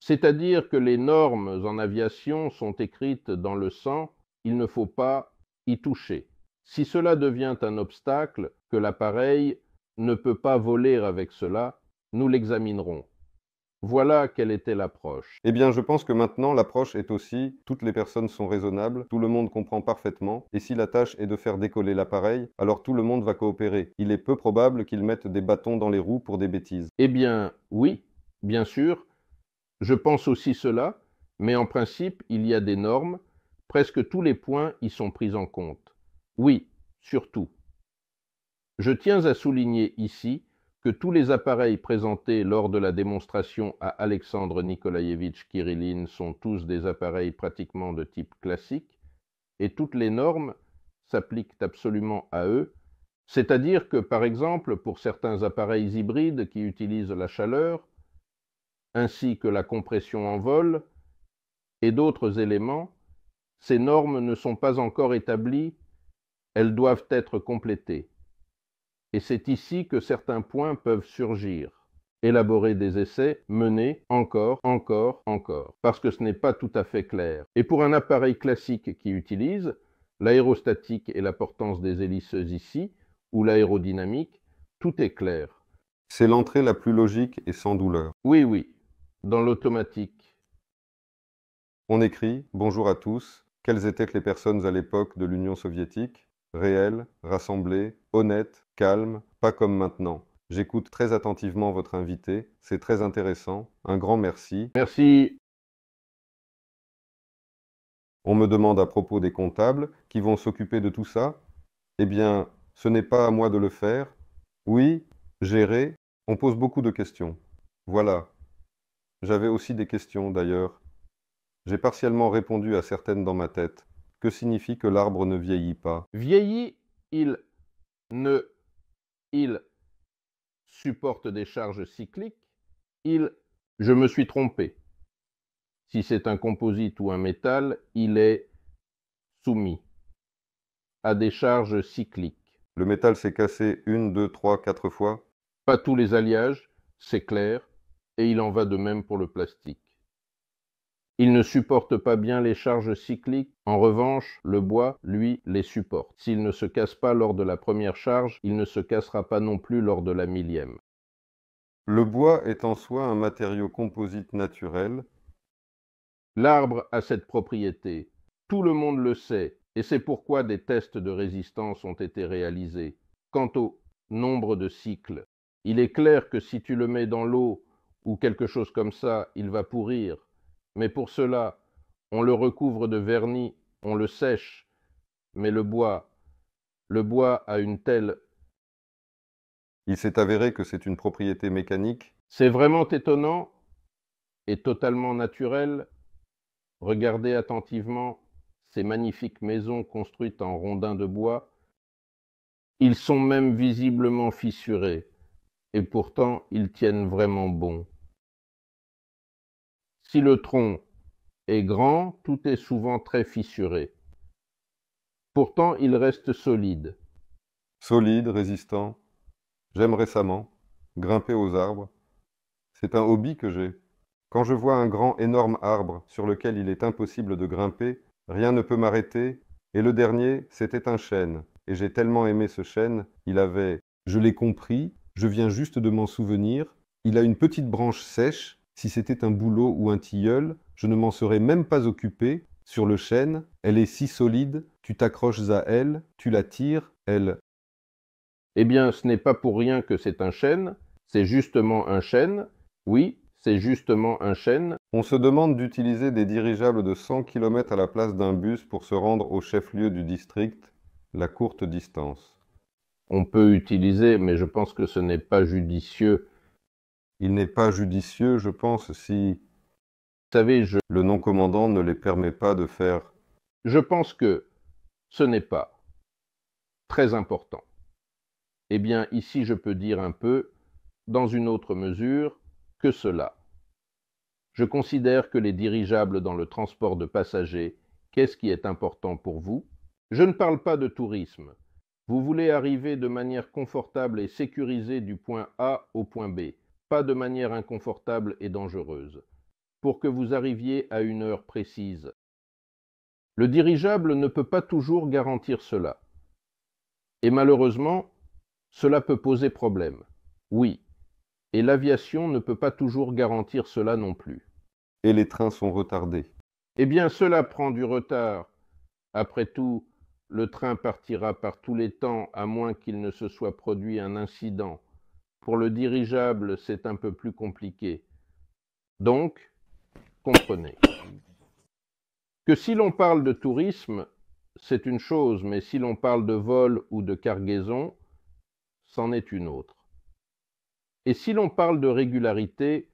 C'est-à-dire que les normes en aviation sont écrites dans le sang, il ne faut pas y toucher. Si cela devient un obstacle, que l'appareil ne peut pas voler avec cela, nous l'examinerons. Voilà quelle était l'approche. Eh bien, je pense que maintenant, l'approche est aussi toutes les personnes sont raisonnables, tout le monde comprend parfaitement, et si la tâche est de faire décoller l'appareil, alors tout le monde va coopérer. Il est peu probable qu'ils mettent des bâtons dans les roues pour des bêtises. Eh bien, oui, bien sûr. Je pense aussi cela, mais en principe, il y a des normes. Presque tous les points y sont pris en compte. Oui, surtout. Je tiens à souligner ici que tous les appareils présentés lors de la démonstration à Alexandre Nikolaevitch Kirillin sont tous des appareils pratiquement de type classique, et toutes les normes s'appliquent absolument à eux, c'est-à-dire que par exemple pour certains appareils hybrides qui utilisent la chaleur, ainsi que la compression en vol, et d'autres éléments, ces normes ne sont pas encore établies elles doivent être complétées. Et c'est ici que certains points peuvent surgir. Élaborer des essais, mener encore, encore, encore, parce que ce n'est pas tout à fait clair. Et pour un appareil classique qui utilise l'aérostatique et la portance des hélices ici, ou l'aérodynamique, tout est clair. C'est l'entrée la plus logique et sans douleur. Oui, oui, dans l'automatique. On écrit Bonjour à tous. Quelles étaient les personnes à l'époque de l'Union soviétique réel, rassemblé, honnête, calme, pas comme maintenant. J'écoute très attentivement votre invité, c'est très intéressant. Un grand merci. Merci. On me demande à propos des comptables qui vont s'occuper de tout ça. Eh bien, ce n'est pas à moi de le faire. Oui, gérer, on pose beaucoup de questions. Voilà. J'avais aussi des questions d'ailleurs. J'ai partiellement répondu à certaines dans ma tête. Que signifie que l'arbre ne vieillit pas Vieillit, il ne... Il supporte des charges cycliques. Il... Je me suis trompé. Si c'est un composite ou un métal, il est soumis à des charges cycliques. Le métal s'est cassé une, deux, trois, quatre fois Pas tous les alliages, c'est clair, et il en va de même pour le plastique. Il ne supporte pas bien les charges cycliques. En revanche, le bois, lui, les supporte. S'il ne se casse pas lors de la première charge, il ne se cassera pas non plus lors de la millième. Le bois est en soi un matériau composite naturel. L'arbre a cette propriété. Tout le monde le sait, et c'est pourquoi des tests de résistance ont été réalisés. Quant au nombre de cycles, il est clair que si tu le mets dans l'eau ou quelque chose comme ça, il va pourrir mais pour cela, on le recouvre de vernis, on le sèche, mais le bois, le bois a une telle... Il s'est avéré que c'est une propriété mécanique. C'est vraiment étonnant et totalement naturel. Regardez attentivement ces magnifiques maisons construites en rondins de bois. Ils sont même visiblement fissurés, et pourtant ils tiennent vraiment bon. Si le tronc est grand, tout est souvent très fissuré. Pourtant, il reste solide. Solide, résistant. J'aime récemment grimper aux arbres. C'est un hobby que j'ai. Quand je vois un grand, énorme arbre sur lequel il est impossible de grimper, rien ne peut m'arrêter. Et le dernier, c'était un chêne. Et j'ai tellement aimé ce chêne, il avait, je l'ai compris, je viens juste de m'en souvenir, il a une petite branche sèche si c'était un boulot ou un tilleul, je ne m'en serais même pas occupé. Sur le chêne, elle est si solide, tu t'accroches à elle, tu la tires, elle. Eh bien, ce n'est pas pour rien que c'est un chêne, c'est justement un chêne. Oui, c'est justement un chêne. On se demande d'utiliser des dirigeables de 100 km à la place d'un bus pour se rendre au chef-lieu du district, la courte distance. On peut utiliser, mais je pense que ce n'est pas judicieux il n'est pas judicieux, je pense, si, vous savez, le non-commandant ne les permet pas de faire. Je pense que ce n'est pas très important. Eh bien, ici, je peux dire un peu, dans une autre mesure, que cela. Je considère que les dirigeables dans le transport de passagers, qu'est-ce qui est important pour vous Je ne parle pas de tourisme. Vous voulez arriver de manière confortable et sécurisée du point A au point B pas de manière inconfortable et dangereuse, pour que vous arriviez à une heure précise. Le dirigeable ne peut pas toujours garantir cela. Et malheureusement, cela peut poser problème. Oui. Et l'aviation ne peut pas toujours garantir cela non plus. Et les trains sont retardés. Eh bien, cela prend du retard. Après tout, le train partira par tous les temps à moins qu'il ne se soit produit un incident pour le dirigeable, c'est un peu plus compliqué. Donc, comprenez. Que si l'on parle de tourisme, c'est une chose, mais si l'on parle de vol ou de cargaison, c'en est une autre. Et si l'on parle de régularité,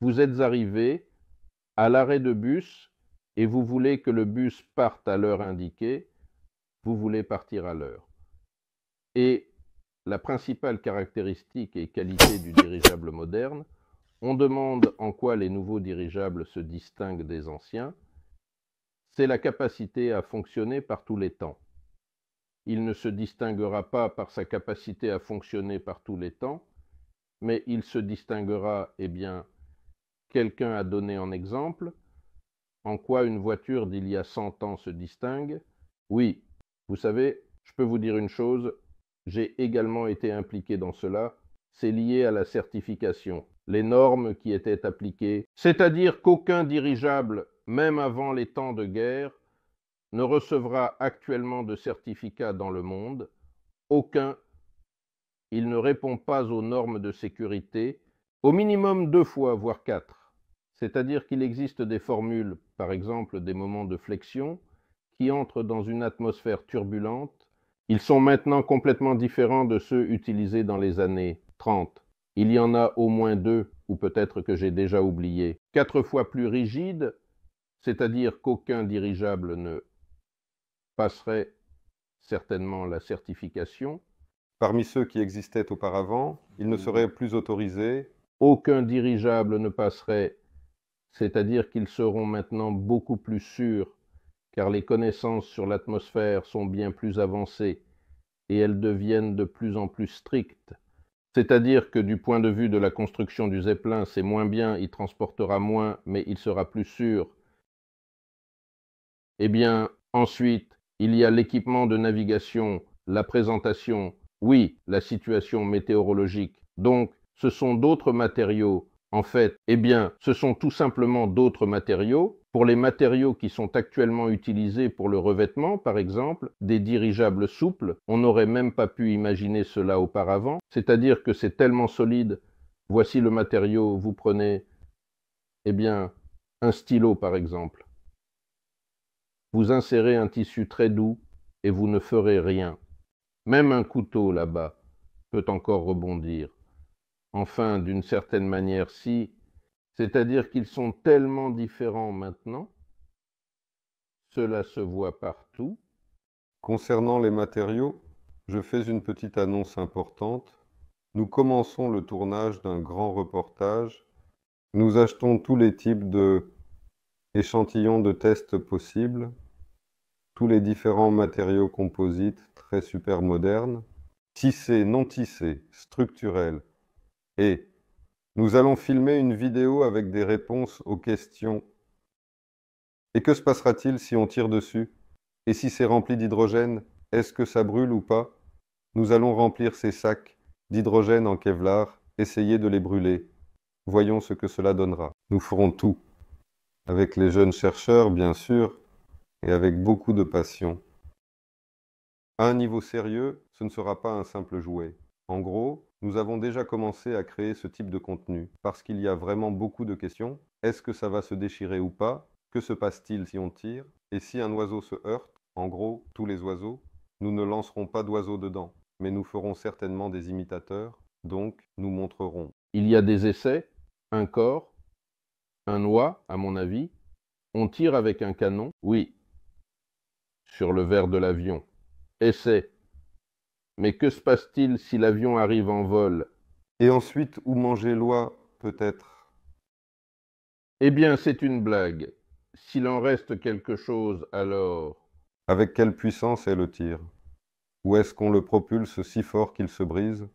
vous êtes arrivé à l'arrêt de bus et vous voulez que le bus parte à l'heure indiquée, vous voulez partir à l'heure. Et la principale caractéristique et qualité du dirigeable moderne, on demande en quoi les nouveaux dirigeables se distinguent des anciens, c'est la capacité à fonctionner par tous les temps. Il ne se distinguera pas par sa capacité à fonctionner par tous les temps, mais il se distinguera, eh bien, quelqu'un a donné en exemple, en quoi une voiture d'il y a 100 ans se distingue. Oui, vous savez, je peux vous dire une chose, j'ai également été impliqué dans cela. C'est lié à la certification, les normes qui étaient appliquées, c'est-à-dire qu'aucun dirigeable, même avant les temps de guerre, ne recevra actuellement de certificat dans le monde. Aucun. Il ne répond pas aux normes de sécurité, au minimum deux fois, voire quatre. C'est-à-dire qu'il existe des formules, par exemple des moments de flexion, qui entrent dans une atmosphère turbulente ils sont maintenant complètement différents de ceux utilisés dans les années 30. Il y en a au moins deux, ou peut-être que j'ai déjà oublié. Quatre fois plus rigides, c'est-à-dire qu'aucun dirigeable ne passerait certainement la certification. Parmi ceux qui existaient auparavant, ils ne seraient plus autorisés. Aucun dirigeable ne passerait, c'est-à-dire qu'ils seront maintenant beaucoup plus sûrs car les connaissances sur l'atmosphère sont bien plus avancées et elles deviennent de plus en plus strictes. C'est-à-dire que du point de vue de la construction du Zeppelin, c'est moins bien, il transportera moins, mais il sera plus sûr. Eh bien, ensuite, il y a l'équipement de navigation, la présentation, oui, la situation météorologique. Donc, ce sont d'autres matériaux en fait Eh bien, ce sont tout simplement d'autres matériaux. Pour les matériaux qui sont actuellement utilisés pour le revêtement, par exemple, des dirigeables souples, on n'aurait même pas pu imaginer cela auparavant, c'est-à-dire que c'est tellement solide, voici le matériau, vous prenez, eh bien, un stylo par exemple. Vous insérez un tissu très doux et vous ne ferez rien. Même un couteau là-bas peut encore rebondir. Enfin, d'une certaine manière, si, c'est-à-dire qu'ils sont tellement différents maintenant, cela se voit partout. Concernant les matériaux, je fais une petite annonce importante. Nous commençons le tournage d'un grand reportage. Nous achetons tous les types de échantillons de tests possibles, tous les différents matériaux composites très super modernes, tissés, non tissés, structurels, et nous allons filmer une vidéo avec des réponses aux questions. Et que se passera-t-il si on tire dessus Et si c'est rempli d'hydrogène, est-ce que ça brûle ou pas Nous allons remplir ces sacs d'hydrogène en Kevlar, essayer de les brûler. Voyons ce que cela donnera. Nous ferons tout. Avec les jeunes chercheurs, bien sûr, et avec beaucoup de passion. À un niveau sérieux, ce ne sera pas un simple jouet. En gros, nous avons déjà commencé à créer ce type de contenu, parce qu'il y a vraiment beaucoup de questions. Est-ce que ça va se déchirer ou pas Que se passe-t-il si on tire Et si un oiseau se heurte En gros, tous les oiseaux Nous ne lancerons pas d'oiseaux dedans, mais nous ferons certainement des imitateurs, donc nous montrerons. Il y a des essais, un corps, un oie, à mon avis. On tire avec un canon, oui, sur le verre de l'avion. Essais mais que se passe-t-il si l'avion arrive en vol Et ensuite, où manger l'oie, peut-être Eh bien, c'est une blague. S'il en reste quelque chose, alors... Avec quelle puissance est le tir Où est-ce qu'on le propulse si fort qu'il se brise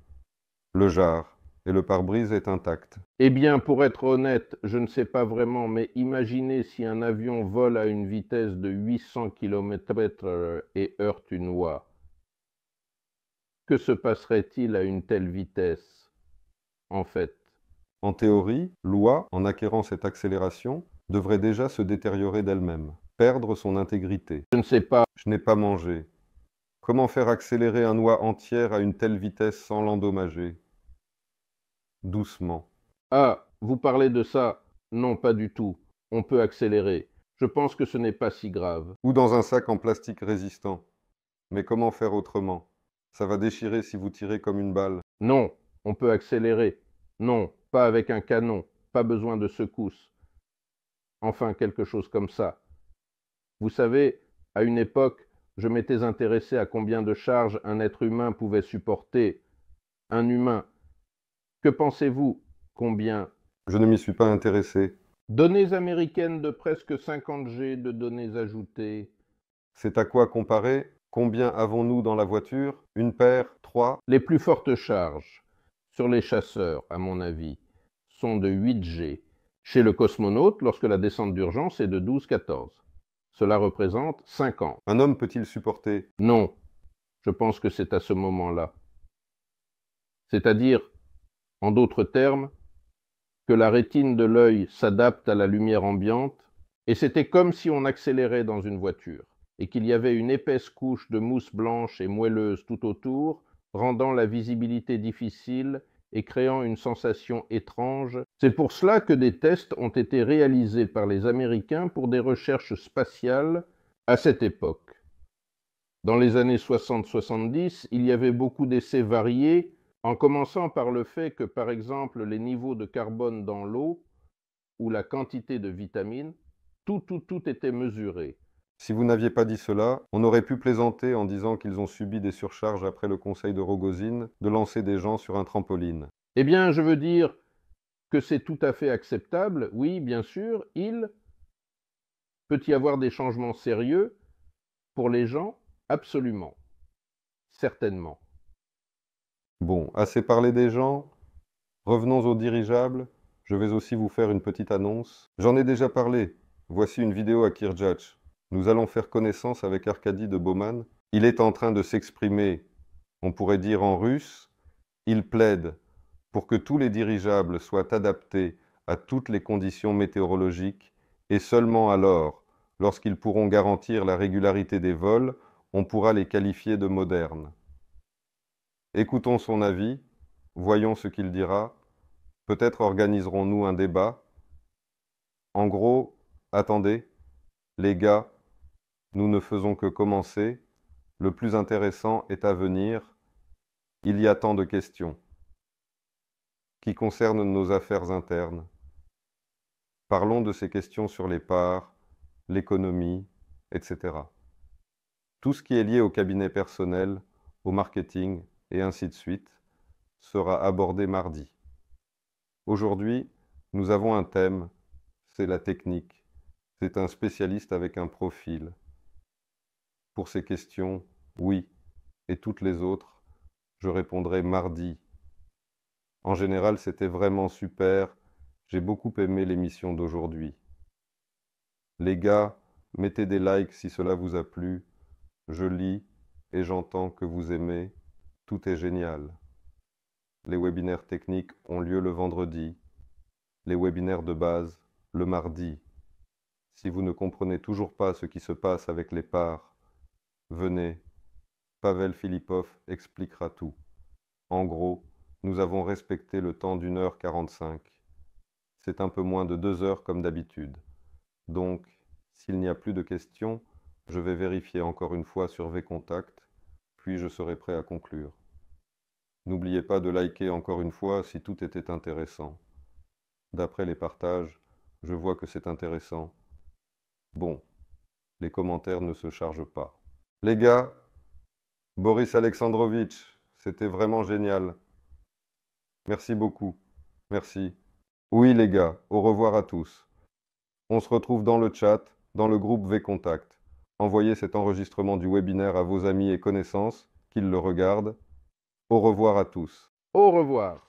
Le jarre et le pare-brise est intact. Eh bien, pour être honnête, je ne sais pas vraiment, mais imaginez si un avion vole à une vitesse de 800 km/h et heurte une oie. Que se passerait-il à une telle vitesse En fait, en théorie, l'oie, en acquérant cette accélération, devrait déjà se détériorer d'elle-même, perdre son intégrité. Je ne sais pas. Je n'ai pas mangé. Comment faire accélérer un oie entière à une telle vitesse sans l'endommager Doucement. Ah, vous parlez de ça Non, pas du tout. On peut accélérer. Je pense que ce n'est pas si grave. Ou dans un sac en plastique résistant. Mais comment faire autrement ça va déchirer si vous tirez comme une balle. Non, on peut accélérer. Non, pas avec un canon. Pas besoin de secousses. Enfin, quelque chose comme ça. Vous savez, à une époque, je m'étais intéressé à combien de charges un être humain pouvait supporter. Un humain. Que pensez-vous Combien Je ne m'y suis pas intéressé. Données américaines de presque 50 G de données ajoutées. C'est à quoi comparer Combien avons-nous dans la voiture Une paire Trois Les plus fortes charges sur les chasseurs, à mon avis, sont de 8 G. Chez le cosmonaute, lorsque la descente d'urgence est de 12-14. Cela représente ans. Un homme peut-il supporter Non. Je pense que c'est à ce moment-là. C'est-à-dire, en d'autres termes, que la rétine de l'œil s'adapte à la lumière ambiante, et c'était comme si on accélérait dans une voiture et qu'il y avait une épaisse couche de mousse blanche et moelleuse tout autour, rendant la visibilité difficile et créant une sensation étrange. C'est pour cela que des tests ont été réalisés par les Américains pour des recherches spatiales à cette époque. Dans les années 60-70, il y avait beaucoup d'essais variés, en commençant par le fait que, par exemple, les niveaux de carbone dans l'eau ou la quantité de vitamines, tout, tout, tout était mesuré. Si vous n'aviez pas dit cela, on aurait pu plaisanter en disant qu'ils ont subi des surcharges après le conseil de Rogozine de lancer des gens sur un trampoline. Eh bien, je veux dire que c'est tout à fait acceptable, oui, bien sûr, il peut y avoir des changements sérieux pour les gens, absolument, certainement. Bon, assez parlé des gens, revenons aux dirigeables, je vais aussi vous faire une petite annonce. J'en ai déjà parlé, voici une vidéo à Kirjach. Nous allons faire connaissance avec Arkady de Bauman. Il est en train de s'exprimer, on pourrait dire en russe. Il plaide pour que tous les dirigeables soient adaptés à toutes les conditions météorologiques et seulement alors, lorsqu'ils pourront garantir la régularité des vols, on pourra les qualifier de modernes. Écoutons son avis, voyons ce qu'il dira, peut-être organiserons-nous un débat. En gros, attendez, les gars, nous ne faisons que commencer. Le plus intéressant est à venir. Il y a tant de questions qui concernent nos affaires internes. Parlons de ces questions sur les parts, l'économie, etc. Tout ce qui est lié au cabinet personnel, au marketing et ainsi de suite sera abordé mardi. Aujourd'hui, nous avons un thème, c'est la technique. C'est un spécialiste avec un profil. Pour ces questions, oui. Et toutes les autres, je répondrai mardi. En général, c'était vraiment super. J'ai beaucoup aimé l'émission d'aujourd'hui. Les gars, mettez des likes si cela vous a plu. Je lis et j'entends que vous aimez. Tout est génial. Les webinaires techniques ont lieu le vendredi. Les webinaires de base, le mardi. Si vous ne comprenez toujours pas ce qui se passe avec les parts, Venez, Pavel Filipov expliquera tout. En gros, nous avons respecté le temps d'une heure quarante-cinq. C'est un peu moins de deux heures comme d'habitude. Donc, s'il n'y a plus de questions, je vais vérifier encore une fois sur V-Contact, puis je serai prêt à conclure. N'oubliez pas de liker encore une fois si tout était intéressant. D'après les partages, je vois que c'est intéressant. Bon, les commentaires ne se chargent pas. Les gars, Boris Alexandrovitch, c'était vraiment génial. Merci beaucoup. Merci. Oui les gars, au revoir à tous. On se retrouve dans le chat, dans le groupe V-Contact. Envoyez cet enregistrement du webinaire à vos amis et connaissances, qu'ils le regardent. Au revoir à tous. Au revoir.